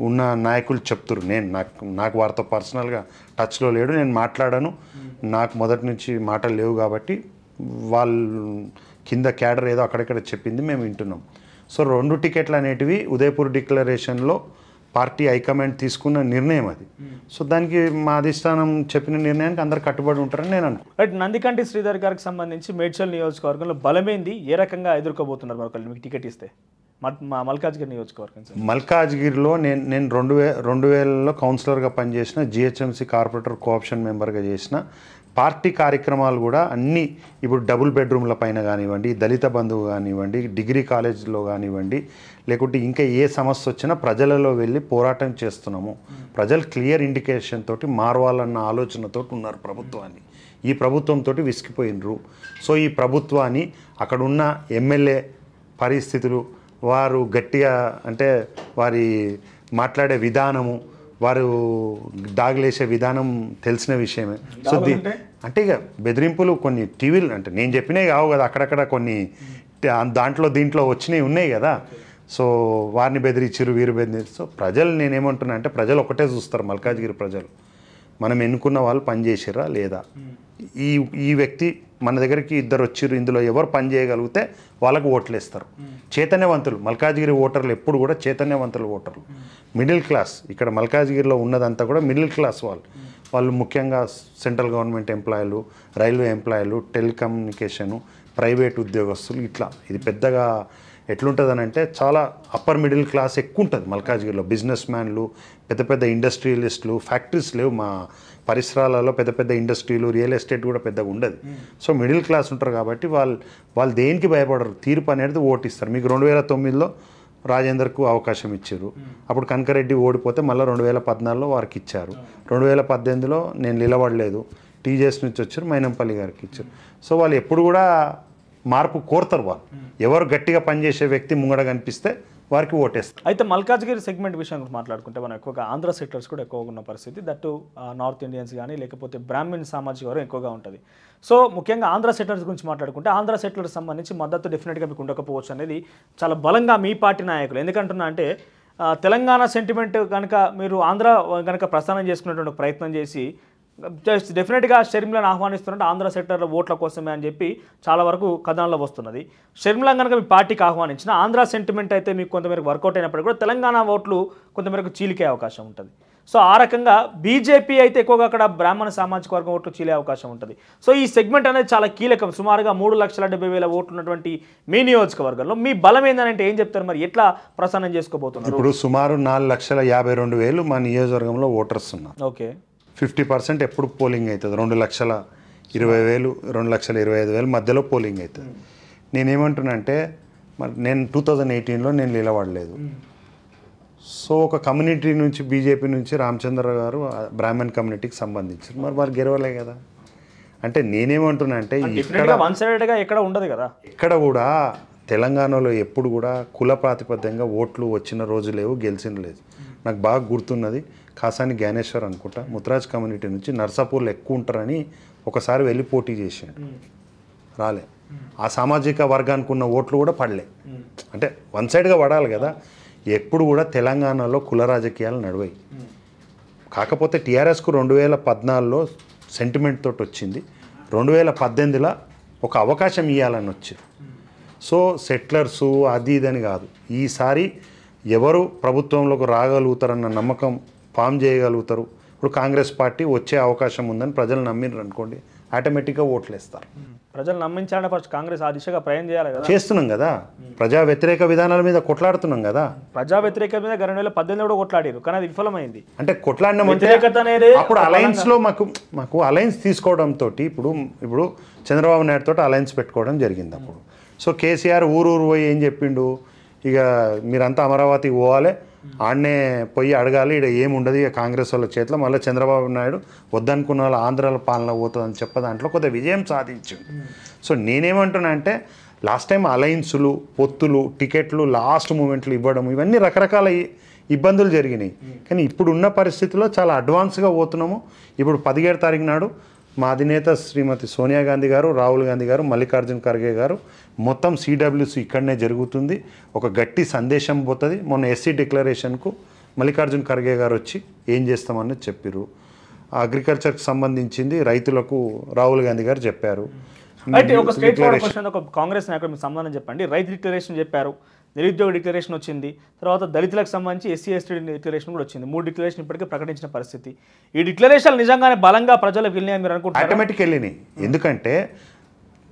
ఉన్న నాయకులు చెప్తురు నేను నాకు నాకు వారితో పర్సనల్గా టచ్లో లేడు నేను మాట్లాడాను నాకు మొదటి నుంచి మాటలు లేవు కాబట్టి వాళ్ళు కింద క్యాడర్ ఏదో అక్కడక్కడ చెప్పింది మేము వింటున్నాం సో రెండు టికెట్లు అనేటివి ఉదయపూర్ డిక్లరేషన్లో పార్టీ హైకమాండ్ తీసుకున్న నిర్ణయం అది hmm. సో దానికి మా అధిష్టానం చెప్పిన నిర్ణయానికి అందరు కట్టుబడి ఉంటారని నేను అనుకో రైట్ నందికంటి శ్రీధర్ గారికి సంబంధించి మేడ్చల్ నియోజకవర్గంలో బలమైంది ఏ రకంగా ఎదుర్కోబోతున్నారు మరొకళ్ళు మీకు టికెట్ ఇస్తే మా మల్కాజ్గిరి నియోజకవర్గం మల్కాజ్గిరిలో నేను నేను రెండు వే రెండు వేలలో కౌన్సిలర్గా పనిచేసిన జిహెచ్ఎంసీ కార్పొరేటర్ కోఆప్షన్ మెంబర్గా చేసిన పార్టీ కార్యక్రమాలు కూడా అన్నీ ఇప్పుడు డబుల్ బెడ్రూమ్ల పైన కానివ్వండి దళిత బంధువు కానివ్వండి డిగ్రీ కాలేజ్లో కానివ్వండి లేకుంటే ఇంకా ఏ సమస్య వచ్చినా ప్రజలలో వెళ్ళి పోరాటం చేస్తున్నాము ప్రజలు క్లియర్ ఇండికేషన్ తోటి మారవాలన్న ఆలోచనతో ఉన్నారు ప్రభుత్వాన్ని ఈ ప్రభుత్వంతో విసిగిపోయినరు సో ఈ ప్రభుత్వాన్ని అక్కడున్న ఎమ్మెల్యే పరిస్థితులు వారు గట్టిగా అంటే వారి మాట్లాడే విధానము వారు దాగులేసే విధానం తెలిసిన విషయమే సో అంటే ఇక బెదిరింపులు కొన్ని టీవీలు అంటే నేను చెప్పినవి కావు కదా అక్కడక్కడ కొన్ని దాంట్లో దీంట్లో వచ్చినవి ఉన్నాయి కదా సో వారిని బెదిరించారు వీరు బెదిరించారు సో ప్రజలు నేనేమంటున్నా అంటే ప్రజలు ఒకటే చూస్తారు మల్కాజ్గిరి ప్రజలు మనం ఎన్నుకున్న వాళ్ళు పనిచేసారా లేదా hmm. ఈ ఈ వ్యక్తి మన దగ్గరికి ఇద్దరు వచ్చారు ఇందులో ఎవరు పని చేయగలిగితే వాళ్ళకు ఓట్లు వేస్తారు hmm. చైతన్యవంతులు మల్కాజ్గిరి ఓటర్లు ఎప్పుడు కూడా చైతన్యవంతులు ఓటర్లు hmm. మిడిల్ క్లాస్ ఇక్కడ మల్కాజ్గిరిలో ఉన్నదంతా కూడా మిడిల్ క్లాస్ వాళ్ళు వాళ్ళు ముఖ్యంగా సెంట్రల్ గవర్నమెంట్ ఎంప్లాయీలు రైల్వే ఎంప్లాయీలు టెలికమ్యూనికేషను ప్రైవేట్ ఉద్యోగస్తులు ఇట్లా ఇది పెద్దగా ఎట్లుంటుందని అంటే చాలా అప్పర్ మిడిల్ క్లాస్ ఎక్కువ ఉంటుంది మల్కాజ్గిరిలో బిజినెస్ మ్యాన్లు పెద్ద పెద్ద ఇండస్ట్రియలిస్టులు ఫ్యాక్టరీస్ లేవు మా పరిసరాలలో పెద్ద పెద్ద ఇండస్ట్రీలు రియల్ ఎస్టేట్ కూడా పెద్దగా ఉండదు సో మిడిల్ క్లాస్ ఉంటారు కాబట్టి వాళ్ళు వాళ్ళు దేనికి భయపడరు తీర్పు అనేది ఓటిస్తారు మీకు రెండు వేల తొమ్మిదిలో రాజేందర్కు అవకాశం ఇచ్చారు అప్పుడు కనకరెడ్డి ఓడిపోతే మళ్ళీ రెండు వేల పద్నాలుగులో వారికి ఇచ్చారు రెండు వేల పద్దెనిమిదిలో నేను నిలబడలేదు టీజేఎస్ నుంచి వచ్చారు మైనంపల్లి గారికి ఇచ్చారు సో వాళ్ళు ఎప్పుడు కూడా మార్పు కోరుతారు వాళ్ళు ఎవరు గట్టిగా పనిచేసే వ్యక్తి ముంగడ కనిపిస్తే వారికి ఓటేస్తారు అయితే మల్కాజ్గిరి సెగ్మెంట్ విషయం మాట్లాడుకుంటే మనం ఎక్కువగా ఆంధ్ర సెటిలర్స్ కూడా ఎక్కువగా ఉన్న పరిస్థితి దట్టు నార్త్ ఇండియన్స్ కానీ లేకపోతే బ్రాహ్మణ్ సామాజిక వారు ఎక్కువగా ఉంటుంది సో ముఖ్యంగా ఆంధ్ర సెటిలర్స్ గురించి మాట్లాడుకుంటే ఆంధ్ర సెటిలర్స్ సంబంధించి మద్దతు డెఫినెట్గా మీకు ఉండకపోవచ్చు అనేది చాలా బలంగా మీ పార్టీ నాయకులు ఎందుకంటున్నా అంటే తెలంగాణ సెంటిమెంట్ కనుక మీరు ఆంధ్ర కనుక ప్రస్థానం చేసుకునేటువంటి ప్రయత్నం చేసి జస్ట్ డెఫినెట్గా షర్మిలను ఆహ్వానిస్తున్నట్టు ఆంధ్ర సెక్టర్ ఓట్ల కోసమే అని చెప్పి చాలా వరకు కథనంలో వస్తున్నది షర్మిలను కనుక మీ పార్టీకి ఆహ్వానించిన ఆంధ్ర సెంటిమెంట్ అయితే మీకు కొంతమేరకు వర్కౌట్ అయినప్పటికీ కూడా తెలంగాణ ఓట్లు కొంతమేరకు చీలికే అవకాశం ఉంటుంది సో ఆ రకంగా బీజేపీ అయితే ఎక్కువగా అక్కడ బ్రాహ్మణ సామాజిక వర్గం ఓట్లు చీలే అవకాశం ఉంటుంది సో ఈ సెగ్మెంట్ అనేది చాలా కీలకం సుమారుగా మూడు లక్షల డెబ్బై వేల ఓట్లు ఉన్నటువంటి మీ నియోజకవర్గంలో మీ బలం ఏంటంటే ఏం చెప్తారు మరి ఎట్లా ప్రసన్నం చేసుకోబోతున్నారు ఇప్పుడు సుమారు నాలుగు లక్షల యాభై రెండు వేలు మా నియోజకవర్గంలో ఓటర్స్ ఉన్నారు ఓకే ఫిఫ్టీ పర్సెంట్ ఎప్పుడు పోలింగ్ అవుతుంది రెండు లక్షల ఇరవై వేలు రెండు లక్షల ఇరవై ఐదు వేలు మధ్యలో పోలింగ్ అవుతుంది నేనేమంటున్నానంటే మరి నేను టూ థౌజండ్ ఎయిటీన్లో నేను నిలబడలేదు సో ఒక కమ్యూనిటీ నుంచి బీజేపీ నుంచి రామచంద్ర గారు బ్రాహ్మణ్ కమ్యూనిటీకి సంబంధించి మరి వారు గెలవలే కదా అంటే నేనేమంటున్నా అంటే ఇక్కడ వన్ సైడెడ్గా ఎక్కడ ఉండదు కదా ఇక్కడ కూడా తెలంగాణలో ఎప్పుడు కూడా కుల ప్రాతిపద్యంగా ఓట్లు వచ్చిన రోజు లేవు గెలిచిన లేదు నాకు బాగా గుర్తున్నది కాసాని జ్ఞానేశ్వర్ అనుకుంటా ముత్రాజ్ కమ్యూనిటీ నుంచి నర్సాపూర్లో ఎక్కువ ఉంటారని ఒకసారి వెళ్ళి పోటీ చేసాడు రాలే ఆ సామాజిక వర్గానికి ఉన్న ఓట్లు కూడా పడలే అంటే వన్ సైడ్గా పడాలి కదా ఎప్పుడు కూడా తెలంగాణలో కుల రాజకీయాలు నడివాయి కాకపోతే టీఆర్ఎస్కు రెండు వేల పద్నాలుగులో సెంటిమెంట్ తోటి వచ్చింది రెండు వేల పద్దెనిమిదిలో ఒక అవకాశం ఇవ్వాలని వచ్చింది సో సెట్లర్సు అది ఇదని కాదు ఈసారి ఎవరు ప్రభుత్వంలోకి రాగలుగుతారన్న నమ్మకం ఫామ్ చేయగలుగుతారు ఇప్పుడు కాంగ్రెస్ పార్టీ వచ్చే అవకాశం ఉందని ప్రజలు నమ్మినారు అనుకోండి ఆటోమేటిక్గా ఓట్లు వేస్తారు ప్రజలు నమ్మించాలంటే ఫస్ట్ కాంగ్రెస్ ఆ దిశగా ప్రయాణం చేయాలి కదా చేస్తున్నాం కదా ప్రజా వ్యతిరేక విధానాల మీద కొట్లాడుతున్నాం కదా ప్రజా వ్యతిరేక మీద రెండు వేల పద్దెనిమిది కూడా కొట్లాడారు కానీ అది విఫలమైంది అంటే కొట్లాడిన అప్పుడు అలయన్స్ లో మాకు మాకు అలయన్స్ తీసుకోవడం తోటి ఇప్పుడు ఇప్పుడు చంద్రబాబు నాయుడు తోటి అలయన్స్ పెట్టుకోవడం జరిగింది అప్పుడు సో కేసీఆర్ ఊరు ఊరు పోయి ఏం చెప్పిండు ఇక మీరంతా అమరావతి పోవాలి ఆడనే పోయి అడగాలి ఇక్కడ ఏముండదు ఇక కాంగ్రెస్ వాళ్ళ చేతిలో మళ్ళీ చంద్రబాబు నాయుడు వద్దనుకున్న వాళ్ళ ఆంధ్రాల పాలన పోతుందని చెప్ప దాంట్లో కొద్దిగా విజయం సాధించింది సో నేనేమంటున్నా అంటే లాస్ట్ టైం అలయన్సులు పొత్తులు టికెట్లు లాస్ట్ మూమెంట్లు ఇవ్వడం ఇవన్నీ రకరకాల ఇబ్బందులు జరిగినాయి కానీ ఇప్పుడున్న పరిస్థితిలో చాలా అడ్వాన్స్గా పోతున్నాము ఇప్పుడు పదిహేడు తారీఖు నాడు మా అధినేత శ్రీమతి సోనియా గాంధీ గారు రాహుల్ గాంధీ గారు మల్లికార్జున్ ఖర్గే గారు మొత్తం సిడబ్ల్యూసీ ఇక్కడనే జరుగుతుంది ఒక గట్టి సందేశం పోతుంది మొన్న ఎస్సీ డిక్లరేషన్కు e మల్లికార్జున్ ఖర్గే గారు వచ్చి ఏం చేస్తామని చెప్పారు అగ్రికల్చర్కి సంబంధించింది రైతులకు రాహుల్ గాంధీ గారు చెప్పారు అయితే ఒక స్టేట్ ఒక కాంగ్రెస్ నాయకుడు మీకు సంబంధం చెప్పండి రైతు డిక్లరేషన్ చెప్పారు నిరుద్యోగ డిక్లరేషన్ వచ్చింది తర్వాత దళితులకు సంబంధించి ఎస్సీ ఎస్టీ డిక్లరేషన్ కూడా వచ్చింది మూడు డిక్లరేషన్ ఇప్పటికే ప్రకటించిన పరిస్థితి ఈ డిక్లరేషన్ నిజంగానే బలంగా ప్రజలకు వెళ్ళినాయి మీరు అనుకుంటారు ఆటోమేటిక్ వెళ్ళినాయి ఎందుకంటే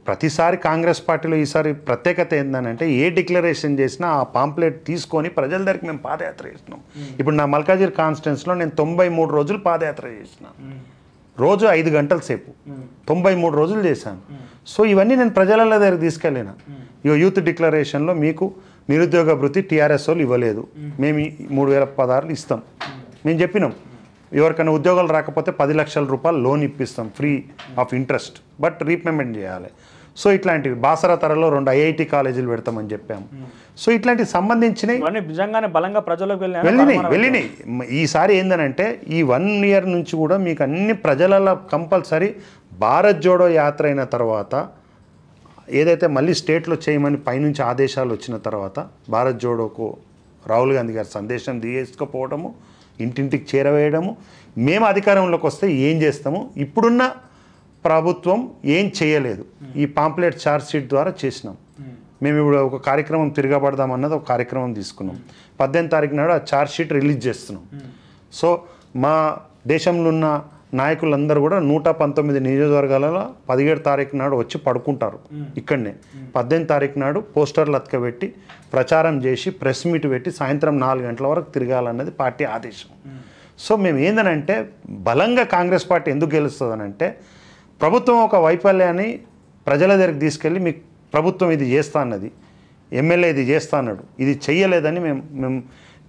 ప్రతిసారి కాంగ్రెస్ పార్టీలో ఈసారి ప్రత్యేకత ఏంటంటే ఏ డిక్లరేషన్ చేసినా ఆ పాంప్లెట్ తీసుకొని ప్రజల దగ్గరికి మేము పాదయాత్ర చేసినాం ఇప్పుడు నా మల్కాజీర్ కాన్స్టిట్యున్స్లో నేను తొంభై మూడు రోజులు పాదయాత్ర చేసిన రోజు ఐదు గంటల సేపు తొంభై మూడు రోజులు చేశాను సో ఇవన్నీ నేను ప్రజల దగ్గర తీసుకెళ్ళిన ఇక యూత్ డిక్లరేషన్లో మీకు నిరుద్యోగ భృతి టీఆర్ఎస్ వాళ్ళు ఇవ్వలేదు మేము మూడు వేల పదహారులు ఇస్తాం మేము చెప్పినాం ఎవరికైనా ఉద్యోగాలు రాకపోతే పది లక్షల రూపాయలు లోన్ ఇప్పిస్తాం free of interest but repayment చేయాలి సో ఇట్లాంటివి బాసరా తరలో రెండు ఐఐటి కాలేజీలు పెడతామని చెప్పాము సో ఇట్లాంటి సంబంధించినవి నిజంగానే బలంగా ప్రజలకు వెళ్ళినాయి వెళ్ళినాయి ఈసారి ఏందనంటే ఈ వన్ ఇయర్ నుంచి కూడా మీకు అన్ని ప్రజలలో కంపల్సరీ భారత్ జోడో యాత్ర అయిన తర్వాత ఏదైతే మళ్ళీ స్టేట్లో చేయమని పైనుంచి ఆదేశాలు వచ్చిన తర్వాత భారత్ జోడోకు రాహుల్ గాంధీ గారు సందేశం తీసుకుపోవడము ఇంటింటికి చేరవేయడము మేము అధికారంలోకి వస్తే ఏం చేస్తాము ఇప్పుడున్న ప్రభుత్వం ఏం చేయలేదు ఈ పాంప్లెట్ ఛార్జ్షీట్ ద్వారా చేసినాం మేము ఇప్పుడు ఒక కార్యక్రమం తిరగబడదామన్నది ఒక కార్యక్రమం తీసుకున్నాం పద్దెనిమిది తారీఖు నాడు ఆ ఛార్జ్షీట్ రిలీజ్ చేస్తున్నాం సో మా దేశంలో ఉన్న నాయకులందరూ కూడా నూట పంతొమ్మిది నియోజకవర్గాలలో పదిహేడు తారీఖు నాడు వచ్చి పడుకుంటారు ఇక్కడనే పద్దెనిమిది తారీఖు నాడు పోస్టర్లు అతకబెట్టి ప్రచారం చేసి ప్రెస్ మీట్ పెట్టి సాయంత్రం నాలుగు గంటల వరకు తిరగాలన్నది పార్టీ ఆదేశం సో మేము ఏందనంటే బలంగా కాంగ్రెస్ పార్టీ ఎందుకు గెలుస్తుందనంటే ప్రభుత్వం ఒక వైఫల్యాన్ని ప్రజల దగ్గరికి తీసుకెళ్ళి మీకు ప్రభుత్వం ఇది చేస్తా అన్నది ఎమ్మెల్యే ఇది చేస్తా అన్నాడు ఇది చెయ్యలేదని మేము మేము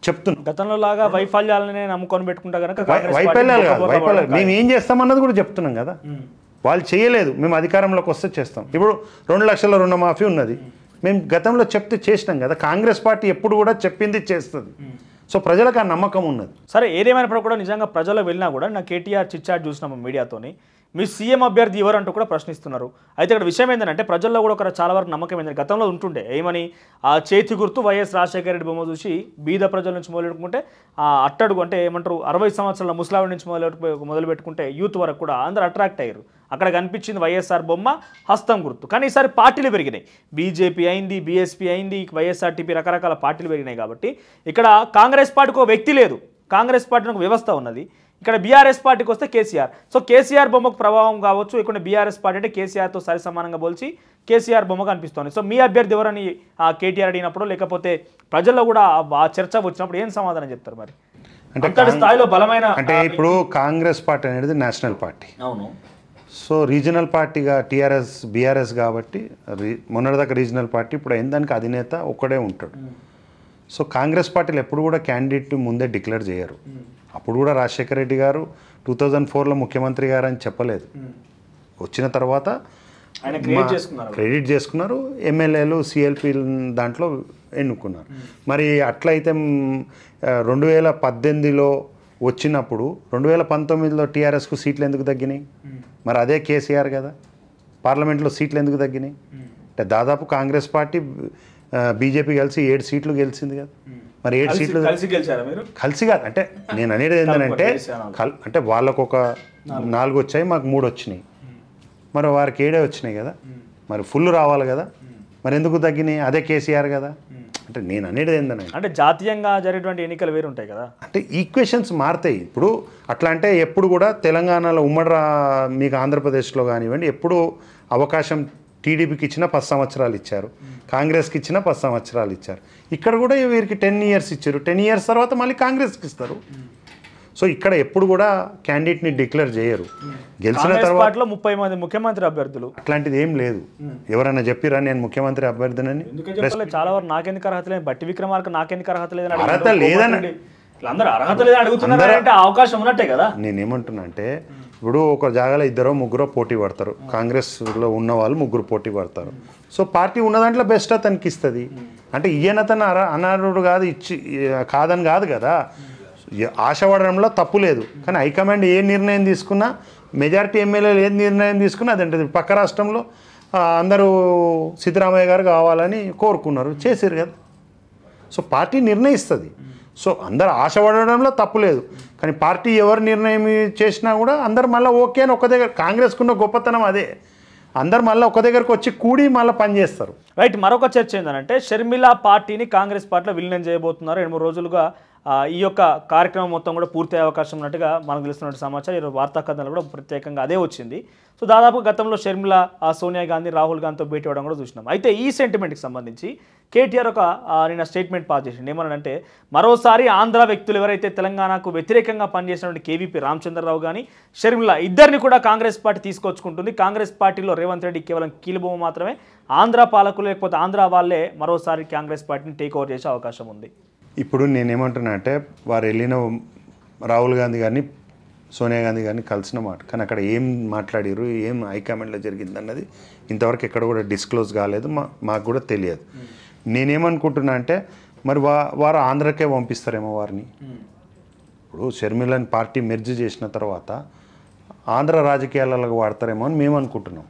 చెప్తున్నాం గతంలో లాగా వైఫల్యాలనే నమ్ముకొని పెట్టుకుంటా కనుక వైఫల్యాలు కాదు వైఫల్యాలు మేము ఏం చేస్తామన్నది కూడా చెప్తున్నాం కదా వాళ్ళు చేయలేదు మేము అధికారంలోకి వస్తే చేస్తాం ఇప్పుడు రెండు లక్షల రుణమాఫీ ఉన్నది మేము గతంలో చెప్తే చేసినాం కదా కాంగ్రెస్ పార్టీ ఎప్పుడు కూడా చెప్పింది చేస్తుంది సో ప్రజలకు ఆ నమ్మకం ఉన్నది సరే ఏదేమైనప్పుడు కూడా నిజంగా ప్రజలు వెళ్ళినా కూడా నా కేటీఆర్ చిట్చాట్ చూసినాము మీడియాతోని మీ సీఎం అభ్యర్థి ఎవరంటూ కూడా ప్రశ్నిస్తున్నారు అయితే ఇక్కడ విషయం ఏంటంటే ప్రజల్లో కూడా ఒక చాలా వరకు నమ్మకం ఏంటంటే గతంలో ఉంటుండే ఏమని ఆ చేతి గుర్తు వైఎస్ రాజశేఖర రెడ్డి బొమ్మ చూసి బీద ప్రజల నుంచి మొదలెట్టుకుంటే ఆ అట్టడుగు అంటే ఏమంటారు అరవై సంవత్సరాల ముస్లాం నుంచి మొదలు మొదలు పెట్టుకుంటే యూత్ వరకు కూడా అందరు అట్రాక్ట్ అయ్యారు అక్కడ కనిపించింది వైఎస్ఆర్ బొమ్మ హస్తం గుర్తు కానీ ఈసారి పార్టీలు పెరిగినాయి బీజేపీ అయింది బీఎస్పీ అయింది వైఎస్ఆర్టీపీ రకరకాల పార్టీలు పెరిగినాయి కాబట్టి ఇక్కడ కాంగ్రెస్ పార్టీకి ఒక వ్యక్తి లేదు కాంగ్రెస్ పార్టీ ఒక వ్యవస్థ ఉన్నది ఇక్కడ బీఆర్ఎస్ పార్టీకి వస్తే కేసీఆర్ సో కేసీఆర్ బొమ్మకు ప్రభావం కావచ్చు ఇక్కడ బీఆర్ఎస్ పార్టీ అంటే కేసీఆర్తో సరి సమానంగా పోల్చి కేసీఆర్ బొమ్మకు అనిపిస్తోంది సో మీ అభ్యర్థి ఎవరని కేటీఆర్ అడిగినప్పుడు లేకపోతే ప్రజల్లో కూడా ఆ చర్చ వచ్చినప్పుడు ఏం సమాధానం చెప్తారు మరి అంటే స్థాయిలో బలమైన అంటే ఇప్పుడు కాంగ్రెస్ పార్టీ అనేది నేషనల్ పార్టీ అవును సో రీజనల్ పార్టీగా టీఆర్ఎస్ బీఆర్ఎస్ కాబట్టి మొన్నటిదాకా రీజనల్ పార్టీ ఇప్పుడు అయిన దానికి అధినేత ఒక్కడే ఉంటాడు సో కాంగ్రెస్ పార్టీలు ఎప్పుడు కూడా క్యాండిడేట్ ముందే డిక్లేర్ చేయరు అప్పుడు కూడా రాజశేఖర రెడ్డి గారు టూ థౌజండ్ ఫోర్లో ముఖ్యమంత్రి గారు అని చెప్పలేదు వచ్చిన తర్వాత క్రెడిట్ చేసుకున్నారు ఎమ్మెల్యేలు సిఎల్పి దాంట్లో ఎన్నుకున్నారు మరి అట్లయితే రెండు వేల పద్దెనిమిదిలో వచ్చినప్పుడు రెండు వేల పంతొమ్మిదిలో టీఆర్ఎస్కు సీట్లు ఎందుకు తగ్గినాయి మరి అదే కేసీఆర్ కదా పార్లమెంట్లో సీట్లు ఎందుకు తగ్గినాయి అంటే దాదాపు కాంగ్రెస్ పార్టీ బీజేపీ కలిసి ఏడు సీట్లు గెలిచింది కదా మరి ఏడు సీట్లు కలిసి గెలిచారా మీరు కలిసి కాదు అంటే నేను అనేది ఏంటంటే అంటే వాళ్ళకు ఒక నాలుగు వచ్చాయి మాకు మూడు వచ్చినాయి మరి వారికి ఏడే వచ్చినాయి కదా మరి ఫుల్ రావాలి కదా మరి ఎందుకు తగ్గినాయి అదే కేసీఆర్ కదా అంటే నేను అనేది ఏంటంటే అంటే జాతీయంగా జరిగేటువంటి ఎన్నికలు వేరు ఉంటాయి కదా అంటే ఈక్వేషన్స్ మారుతాయి ఇప్పుడు అట్లా అంటే ఎప్పుడు కూడా తెలంగాణలో ఉమ్మడి మీకు ఆంధ్రప్రదేశ్లో కానివ్వండి ఎప్పుడు అవకాశం టీడీపీకి ఇచ్చిన పది సంవత్సరాలు ఇచ్చారు కాంగ్రెస్కి ఇచ్చిన పది సంవత్సరాలు ఇచ్చారు ఇక్కడ కూడా వీరికి టెన్ ఇయర్స్ ఇచ్చారు టెన్ ఇయర్స్ తర్వాత మళ్ళీ కాంగ్రెస్కి ఇస్తారు సో ఇక్కడ ఎప్పుడు కూడా క్యాండిడేట్ని డిక్లేర్ చేయరు గెలిచిన తర్వాత ముప్పై మంది ముఖ్యమంత్రి అభ్యర్థులు అట్లాంటిది ఏం లేదు ఎవరైనా చెప్పిరా నేను ముఖ్యమంత్రి అభ్యర్థినని చాలా వరకు నాకెందుకు అర్హత లేదు బట్టి విక్రమార్క నాకెందుకు అర్హత లేదు అర్హత లేదని అందరూ అర్హత లేదని అడుగుతున్నారు అంటే అవకాశం ఉన్నట్టే కదా నేనేమంటున్నా అంటే ఇప్పుడు ఒక జాగాలో ఇద్దరు ముగ్గురు పోటీ పడతారు కాంగ్రెస్లో ఉన్న వాళ్ళు ముగ్గురు పోటీ పడతారు సో పార్టీ ఉన్న దాంట్లో బెస్ట్ అతనికి ఇస్తుంది అంటే ఈయన అతను అనర్హుడు కాదు ఇచ్చి కాదని కాదు కదా ఆశపడడంలో తప్పు లేదు కానీ హైకమాండ్ ఏ నిర్ణయం తీసుకున్నా మెజారిటీ ఎమ్మెల్యేలు ఏ నిర్ణయం తీసుకున్నా అదంటే పక్క రాష్ట్రంలో అందరూ సిద్ధరామయ్య గారు కావాలని కోరుకున్నారు చేశారు కదా సో పార్టీ నిర్ణయిస్తుంది సో అందరు ఆశపడడంలో లేదు కానీ పార్టీ ఎవరు నిర్ణయం చేసినా కూడా అందరు మళ్ళీ ఓకే అని ఒక దగ్గర కాంగ్రెస్కున్న గొప్పతనం అదే అందరు మళ్ళీ ఒక దగ్గరకు వచ్చి కూడి మళ్ళీ పనిచేస్తారు రైట్ మరొక చర్చ ఏంటంటే షర్మిల పార్టీని కాంగ్రెస్ పార్టీలో విలీనం చేయబోతున్నారు రెండు మూడు రోజులుగా ఈ యొక్క కార్యక్రమం మొత్తం కూడా పూర్తయ్యే అవకాశం ఉన్నట్టుగా మనకు తెలుస్తున్నట్టు సమాచారం ఈరోజు వార్తా కథనాలు కూడా ప్రత్యేకంగా అదే వచ్చింది సో దాదాపు గతంలో షర్మిల సోనియా గాంధీ రాహుల్ గాంధీతో భేటీ అవ్వడం కూడా చూసినాం అయితే ఈ సెంటిమెంట్కి సంబంధించి కేటీఆర్ ఒక నిన్న స్టేట్మెంట్ పాస్ చేసింది అంటే మరోసారి ఆంధ్ర వ్యక్తులు ఎవరైతే తెలంగాణకు వ్యతిరేకంగా పనిచేసినటువంటి కేవీపీ రామచంద్రరావు కానీ షర్మిల ఇద్దరిని కూడా కాంగ్రెస్ పార్టీ తీసుకొచ్చుకుంటుంది కాంగ్రెస్ పార్టీలో రేవంత్ రెడ్డి కేవలం కీలుబొమ్మ మాత్రమే ఆంధ్ర పాలకులు లేకపోతే ఆంధ్ర వాళ్ళే మరోసారి కాంగ్రెస్ పార్టీని టేక్ ఓవర్ చేసే అవకాశం ఉంది ఇప్పుడు నేనేమంటున్నా అంటే వారు వెళ్ళిన రాహుల్ గాంధీ గారిని సోనియా గాంధీ గారిని కలిసిన మాట కానీ అక్కడ ఏం మాట్లాడారు ఏం హైకమాండ్లో జరిగింది అన్నది ఇంతవరకు ఎక్కడ కూడా డిస్క్లోజ్ కాలేదు మా మాకు కూడా తెలియదు నేనేమనుకుంటున్నా అంటే మరి వా వారు ఆంధ్రకే పంపిస్తారేమో వారిని ఇప్పుడు షర్మిలని పార్టీ మెర్జ్ చేసిన తర్వాత ఆంధ్ర రాజకీయాలలో వాడతారేమో అని మేము అనుకుంటున్నాం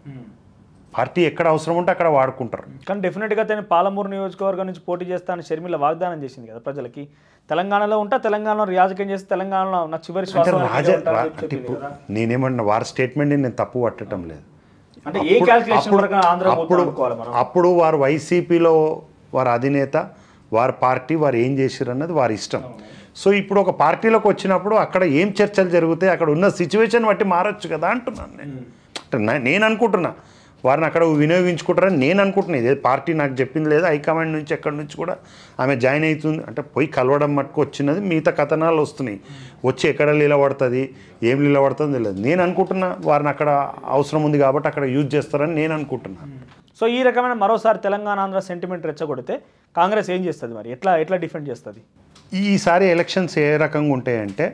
పార్టీ ఎక్కడ అవసరం ఉంటే అక్కడ వాడుకుంటారు కానీ డెఫినెట్గా తను పాలమూరు నియోజకవర్గం నుంచి పోటీ చేస్తానని షర్మిల వాగ్దానం చేసింది కదా ప్రజలకి తెలంగాణలో ఉంటా తెలంగాణలో రాజకీయం చేస్తే తెలంగాణలో నా చివరి నేనేమన్నా వారి స్టేట్మెంట్ నేను తప్పు పట్టడం లేదు అప్పుడు అప్పుడు వారు వైసీపీలో వారి అధినేత వారి పార్టీ వారు ఏం చేశారు అన్నది వారి ఇష్టం సో ఇప్పుడు ఒక పార్టీలోకి వచ్చినప్పుడు అక్కడ ఏం చర్చలు జరుగుతాయి అక్కడ ఉన్న సిచ్యువేషన్ బట్టి మారచ్చు కదా అంటున్నాను నేను నేను అనుకుంటున్నా వారిని అక్కడ వినియోగించుకుంటారని నేను అనుకుంటున్నాను ఇది పార్టీ నాకు చెప్పింది లేదా హైకమాండ్ నుంచి ఎక్కడి నుంచి కూడా ఆమె జాయిన్ అవుతుంది అంటే పోయి కలవడం మట్టుకు వచ్చినది మిగతా కథనాలు వస్తున్నాయి వచ్చి ఎక్కడ నిలబడుతుంది ఏం నిలబడుతుంది తెలియదు నేను అనుకుంటున్నా వారిని అక్కడ అవసరం ఉంది కాబట్టి అక్కడ యూజ్ చేస్తారని నేను అనుకుంటున్నాను సో ఈ రకమైన మరోసారి తెలంగాణ ఆంధ్ర సెంటిమెంట్ రెచ్చగొడితే కాంగ్రెస్ ఏం చేస్తుంది మరి ఎట్లా ఎట్లా డిఫెండ్ చేస్తుంది ఈసారి ఎలక్షన్స్ ఏ రకంగా ఉంటాయంటే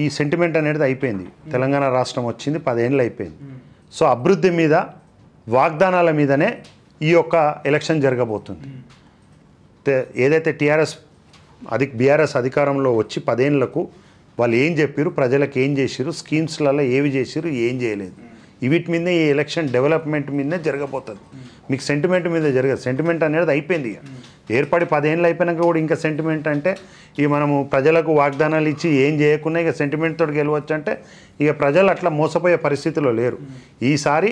ఈ సెంటిమెంట్ అనేది అయిపోయింది తెలంగాణ రాష్ట్రం వచ్చింది పదేళ్ళు అయిపోయింది సో అభివృద్ధి మీద వాగ్దానాల మీదనే ఈ యొక్క ఎలక్షన్ జరగబోతుంది ఏదైతే టీఆర్ఎస్ అది బీఆర్ఎస్ అధికారంలో వచ్చి పదేళ్లకు వాళ్ళు ఏం చెప్పారు ప్రజలకు ఏం చేసిరు స్కీమ్స్లలో ఏవి చేసిరు ఏం చేయలేదు వీటి మీదే ఈ ఎలక్షన్ డెవలప్మెంట్ మీదనే జరగబోతుంది మీకు సెంటిమెంట్ మీద జరగదు సెంటిమెంట్ అనేది అయిపోయింది ఇక ఏర్పడి పదేళ్ళు అయిపోయినాక కూడా ఇంకా సెంటిమెంట్ అంటే ఇక మనము ప్రజలకు వాగ్దానాలు ఇచ్చి ఏం చేయకుండా ఇక సెంటిమెంట్ తోటి గెలవచ్చు అంటే ఇక ప్రజలు అట్లా మోసపోయే పరిస్థితిలో లేరు ఈసారి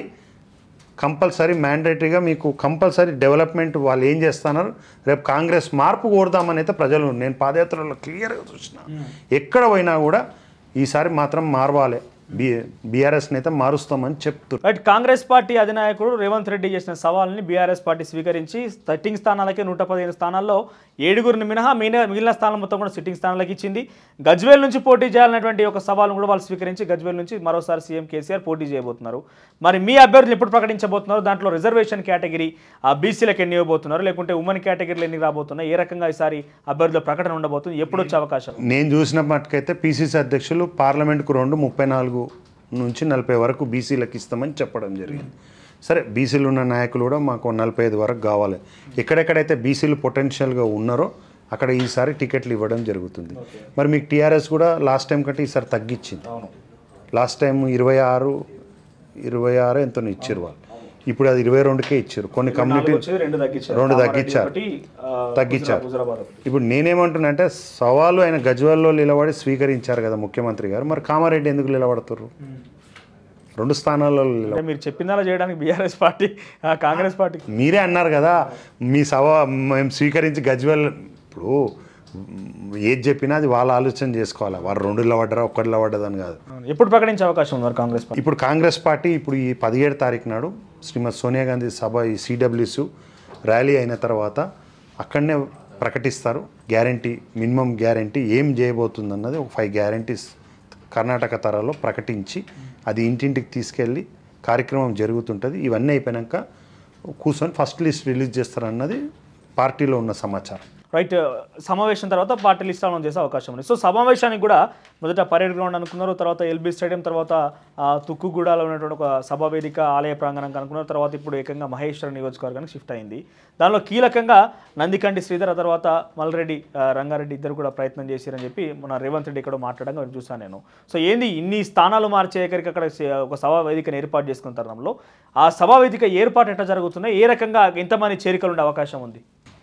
కంపల్సరీ మ్యాండేటరీగా మీకు కంపల్సరీ డెవలప్మెంట్ వాళ్ళు ఏం చేస్తున్నారు రేపు కాంగ్రెస్ మార్పు కోరుదామని అయితే ప్రజలు నేను పాదయాత్రలో క్లియర్గా చూసిన hmm. ఎక్కడ పోయినా కూడా ఈసారి మాత్రం మార్వాలి బీఆర్ఎస్ నేత మారుస్తామని చెప్తున్నారు బట్ కాంగ్రెస్ పార్టీ అధినాయకుడు రేవంత్ రెడ్డి చేసిన సవాల్ని బీఆర్ఎస్ పార్టీ స్వీకరించి సిట్టింగ్ స్థానాలకే నూట పదిహేను స్థానాల్లో ఏడుగురిని మినహా మిగిలిన స్థానం మొత్తం కూడా సిట్టింగ్ స్థానాలకు ఇచ్చింది గజ్వేల్ నుంచి పోటీ చేయాలన్నటువంటి ఒక సవాల్ను కూడా వాళ్ళు స్వీకరించి గజ్వేల్ నుంచి మరోసారి సీఎం కేసీఆర్ పోటీ చేయబోతున్నారు మరి మీ అభ్యర్థులు ఎప్పుడు ప్రకటించబోతున్నారు దాంట్లో రిజర్వేషన్ కేటగిరీ బీసీలకు ఎన్ని ఇవ్వబోతున్నారు లేకుంటే ఉమెన్ కేటగిరీలు ఎన్ని రాబోతున్నాయి ఏ రకంగా ఈసారి అభ్యర్థుల ప్రకటన ఉండబోతుంది ఎప్పుడు వచ్చే అవకాశం నేను చూసిన మటుకైతే పీసీసీ అధ్యక్షులు పార్లమెంట్కు రెండు ముప్పై నాలుగు నాలుగు నుంచి నలభై వరకు బీసీలకు ఇస్తామని చెప్పడం జరిగింది సరే బీసీలు ఉన్న నాయకులు కూడా మాకు నలభై ఐదు వరకు కావాలి ఎక్కడెక్కడైతే బీసీలు పొటెన్షియల్గా ఉన్నారో అక్కడ ఈసారి టికెట్లు ఇవ్వడం జరుగుతుంది మరి మీకు టీఆర్ఎస్ కూడా లాస్ట్ టైం కంటే ఈసారి తగ్గించింది లాస్ట్ టైం ఇరవై ఆరు ఇరవై ఆరు ఎంతో ఇచ్చారు వాళ్ళు ఇప్పుడు అది ఇరవై రెండుకే ఇచ్చారు కొన్ని కమ్యూనిటీ రెండు తగ్గించారు తగ్గించారు ఇప్పుడు నేనేమంటున్నా అంటే సవాలు ఆయన గజ్వాల్లో నిలబడి స్వీకరించారు కదా ముఖ్యమంత్రి గారు మరి కామారెడ్డి ఎందుకు నిలబడుతున్నారు రెండు స్థానాల్లో మీరు చెప్పిన అలా చేయడానికి బీఆర్ఎస్ పార్టీ కాంగ్రెస్ పార్టీ మీరే అన్నారు కదా మీ సవా మేము స్వీకరించి గజ్వల్ ఇప్పుడు ఏది చెప్పినా అది వాళ్ళ ఆలోచన చేసుకోవాలి వారు పడ్డారా పడ్డరా పడ్డదా అని కాదు ఎప్పుడు ప్రకటించే అవకాశం ఉన్నారు కాంగ్రెస్ ఇప్పుడు కాంగ్రెస్ పార్టీ ఇప్పుడు ఈ పదిహేడు తారీఖు నాడు శ్రీమతి సోనియా గాంధీ సభ ఈ సిడబ్ల్యూసు ర్యాలీ అయిన తర్వాత అక్కడనే ప్రకటిస్తారు గ్యారంటీ మినిమం గ్యారంటీ ఏం చేయబోతుందన్నది ఒక ఫైవ్ గ్యారంటీస్ కర్ణాటక తరాలో ప్రకటించి అది ఇంటింటికి తీసుకెళ్ళి కార్యక్రమం జరుగుతుంటుంది ఇవన్నీ అయిపోయాక కూర్చొని ఫస్ట్ లిస్ట్ రిలీజ్ చేస్తారన్నది పార్టీలో ఉన్న సమాచారం రైట్ సమావేశం తర్వాత పార్టీ లిస్ట్ అనౌన్స్ చేసే అవకాశం ఉంది సో సమావేశానికి కూడా మొదట పరేడ్ గ్రౌండ్ అనుకున్నారు తర్వాత ఎల్బీ స్టేడియం తర్వాత తుక్కుగూడలో ఉన్నటువంటి ఒక సభావేదిక ఆలయ ప్రాంగణానికి అనుకున్నారు తర్వాత ఇప్పుడు ఏకంగా మహేశ్వర నియోజకవర్గానికి షిఫ్ట్ అయింది దానిలో కీలకంగా నందికండి శ్రీధర్ తర్వాత మల్రెడ్డి రంగారెడ్డి ఇద్దరు కూడా ప్రయత్నం చేశారని చెప్పి మన రేవంత్ రెడ్డి ఇక్కడ మాట్లాడడం చూసాను నేను సో ఏంది ఇన్ని స్థానాలు మార్చే ఎక్కడికి అక్కడ ఒక సభావేదికను ఏర్పాటు చేసుకున్న తరుణంలో ఆ సభావేదిక ఏర్పాటు ఎట్లా జరుగుతున్నాయి ఏ రకంగా ఎంతమంది చేరికలు ఉండే అవకాశం ఉంది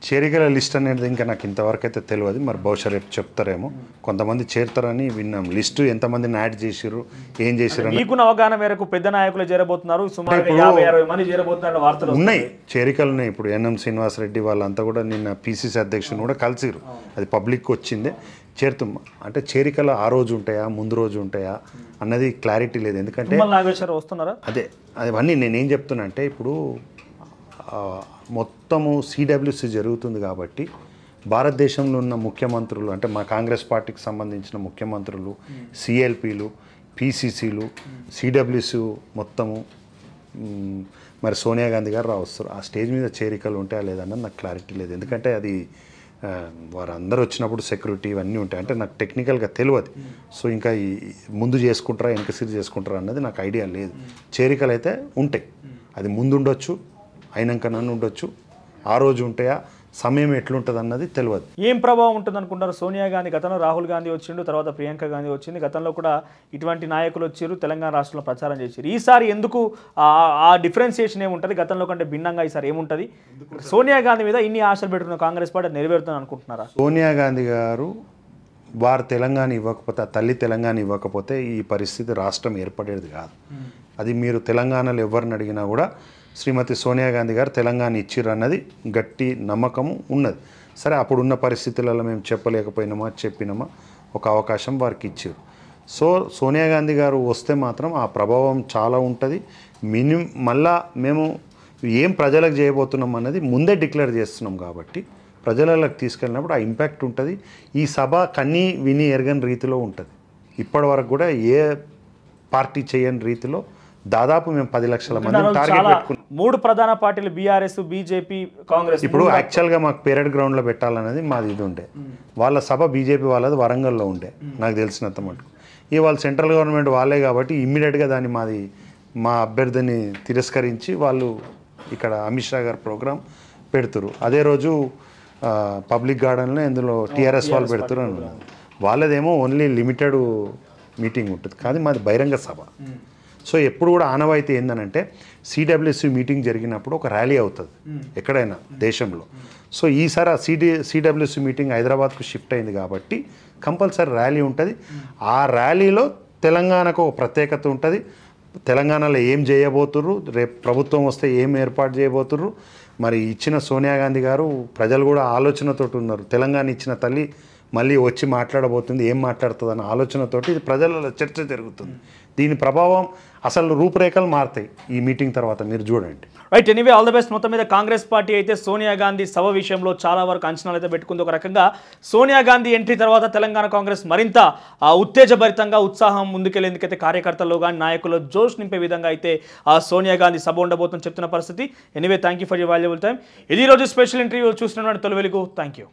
చేరికల లిస్ట్ అనేది ఇంకా నాకు ఇంతవరకు అయితే తెలియదు మరి బహుశా రేపు చెప్తారేమో కొంతమంది చేరుతారని విన్నాం లిస్టు ఎంతమందిని యాడ్ చేసిరు ఏం చేసిరు మీకున్న అవగాహన మేరకు పెద్ద నాయకులు చేరబోతున్నారు వార్తలు ఉన్నాయి చేరికలు ఉన్నాయి ఇప్పుడు ఎన్ఎం శ్రీనివాసరెడ్డి వాళ్ళంతా కూడా నిన్న పిసిసి అధ్యక్షుని కూడా కలిసిరు అది పబ్లిక్ వచ్చిందే చేరుతాం అంటే చేరికలు ఆ రోజు ఉంటాయా ముందు రోజు ఉంటాయా అన్నది క్లారిటీ లేదు ఎందుకంటే వస్తున్నారా అదే అవన్నీ నేనేం చెప్తున్నా అంటే ఇప్పుడు మొత్తము సిడబ్ల్యూసి జరుగుతుంది కాబట్టి భారతదేశంలో ఉన్న ముఖ్యమంత్రులు అంటే మా కాంగ్రెస్ పార్టీకి సంబంధించిన ముఖ్యమంత్రులు సిఎల్పీలు పీసీసీలు సిడబ్ల్యూసి మొత్తము మరి సోనియా గాంధీ గారు రావస్తారు ఆ స్టేజ్ మీద చేరికలు ఉంటాయా లేదన్నది నాకు క్లారిటీ లేదు ఎందుకంటే అది వారందరూ వచ్చినప్పుడు సెక్యూరిటీ ఇవన్నీ ఉంటాయి అంటే నాకు టెక్నికల్గా తెలియదు సో ఇంకా ఈ ముందు చేసుకుంటారా వెనక సిరి చేసుకుంటారా అన్నది నాకు ఐడియా లేదు చేరికలు అయితే ఉంటాయి అది ముందు ఉండొచ్చు అయినాక నన్ను ఉండొచ్చు ఆ రోజు ఉంటాయా సమయం ఎట్లుంటుంది అన్నది తెలియదు ఏం ప్రభావం ఉంటుంది అనుకుంటారు సోనియా గాంధీ గతంలో రాహుల్ గాంధీ వచ్చిండు తర్వాత ప్రియాంక గాంధీ వచ్చింది గతంలో కూడా ఇటువంటి నాయకులు వచ్చారు తెలంగాణ రాష్ట్రంలో ప్రచారం చేశారు ఈసారి ఎందుకు ఆ డిఫరెన్సియేషన్ ఏముంటుంది గతంలో కంటే భిన్నంగా ఈసారి ఏముంటుంది సోనియా గాంధీ మీద ఇన్ని ఆశలు పెట్టుకున్న కాంగ్రెస్ పార్టీ నెరవేరుతుంది అనుకుంటున్నారా సోనియా గాంధీ గారు వారు తెలంగాణ ఇవ్వకపోతే తల్లి తెలంగాణ ఇవ్వకపోతే ఈ పరిస్థితి రాష్ట్రం ఏర్పడేది కాదు అది మీరు తెలంగాణలో ఎవరిని అడిగినా కూడా శ్రీమతి సోనియా గాంధీ గారు తెలంగాణ ఇచ్చిర్రు అన్నది గట్టి నమ్మకము ఉన్నది సరే అప్పుడున్న పరిస్థితులలో మేము చెప్పలేకపోయినామా చెప్పినామా ఒక అవకాశం వారికి ఇచ్చారు సో సోనియా గాంధీ గారు వస్తే మాత్రం ఆ ప్రభావం చాలా ఉంటుంది మినిమం మళ్ళా మేము ఏం ప్రజలకు చేయబోతున్నాం అన్నది ముందే డిక్లేర్ చేస్తున్నాం కాబట్టి ప్రజలలోకి తీసుకెళ్ళినప్పుడు ఆ ఇంపాక్ట్ ఉంటుంది ఈ సభ కన్నీ విని ఎరగని రీతిలో ఉంటుంది ఇప్పటి వరకు కూడా ఏ పార్టీ చేయని రీతిలో దాదాపు మేము పది లక్షల మంది టార్గెట్ పెట్టుకున్నాం మూడు ప్రధాన పార్టీలు బీఆర్ఎస్ బీజేపీ కాంగ్రెస్ ఇప్పుడు యాక్చువల్గా మాకు పేరెడ్ గ్రౌండ్లో పెట్టాలనేది మాది ఇది ఉండే వాళ్ళ సభ బీజేపీ వాళ్ళది వరంగల్లో ఉండే నాకు తెలిసినంత మటుకు ఈ వాళ్ళు సెంట్రల్ గవర్నమెంట్ వాళ్ళే కాబట్టి ఇమ్మీడియట్గా దాన్ని మాది మా అభ్యర్థిని తిరస్కరించి వాళ్ళు ఇక్కడ అమిత్ షా గారు ప్రోగ్రాం పెడుతురు అదే రోజు పబ్లిక్ గార్డెన్లో ఇందులో టీఆర్ఎస్ వాళ్ళు పెడుతురు అని వాళ్ళదేమో ఓన్లీ లిమిటెడ్ మీటింగ్ ఉంటుంది కానీ మాది బహిరంగ సభ సో ఎప్పుడు కూడా ఆనవాయితీ ఏందనంటే సిడబ్ల్యూసి మీటింగ్ జరిగినప్పుడు ఒక ర్యాలీ అవుతుంది ఎక్కడైనా దేశంలో సో ఈసారి ఆ సిడి సిడబ్ల్యూసి మీటింగ్ హైదరాబాద్కు షిఫ్ట్ అయింది కాబట్టి కంపల్సరీ ర్యాలీ ఉంటుంది ఆ ర్యాలీలో తెలంగాణకు ఒక ప్రత్యేకత ఉంటుంది తెలంగాణలో ఏం చేయబోతుర్రు రేపు ప్రభుత్వం వస్తే ఏం ఏర్పాటు చేయబోతుర్రు మరి ఇచ్చిన సోనియా గాంధీ గారు ప్రజలు కూడా ఆలోచనతోటి ఉన్నారు తెలంగాణ ఇచ్చిన తల్లి మళ్ళీ వచ్చి మాట్లాడబోతుంది ఏం మాట్లాడుతుంది అన్న ఆలోచనతోటి ప్రజలలో చర్చ జరుగుతుంది దీని ప్రభావం అసలు రూపురేఖలు మారుతాయి ఈ మీటింగ్ తర్వాత మీరు చూడండి right anyway all the best మొత్తం మీద కాంగ్రెస్ పార్టీ అయితే సోనియా గాంధీ సభ విషయంలో చాలా వరకు అంచనాలు అయితే పెట్టుకుంది ఒక రకంగా సోనియా గాంధీ ఎంట్రీ తర్వాత తెలంగాణ కాంగ్రెస్ మరింత ఉత్తేజభరితంగా ఉత్సాహం ముందుకెళ్లేందుకైతే కార్యకర్తల్లో కానీ నాయకులు జోష్ నింపే విధంగా అయితే ఆ సోనియా గాంధీ సభ ఉండబోతుందని చెప్తున్న పరిస్థితి anyway thank for you valuable time ఇది రోజు స్పెషల్ ఇంటర్వ్యూ చూసినటువంటి తొలి వెలుగు థ్యాంక్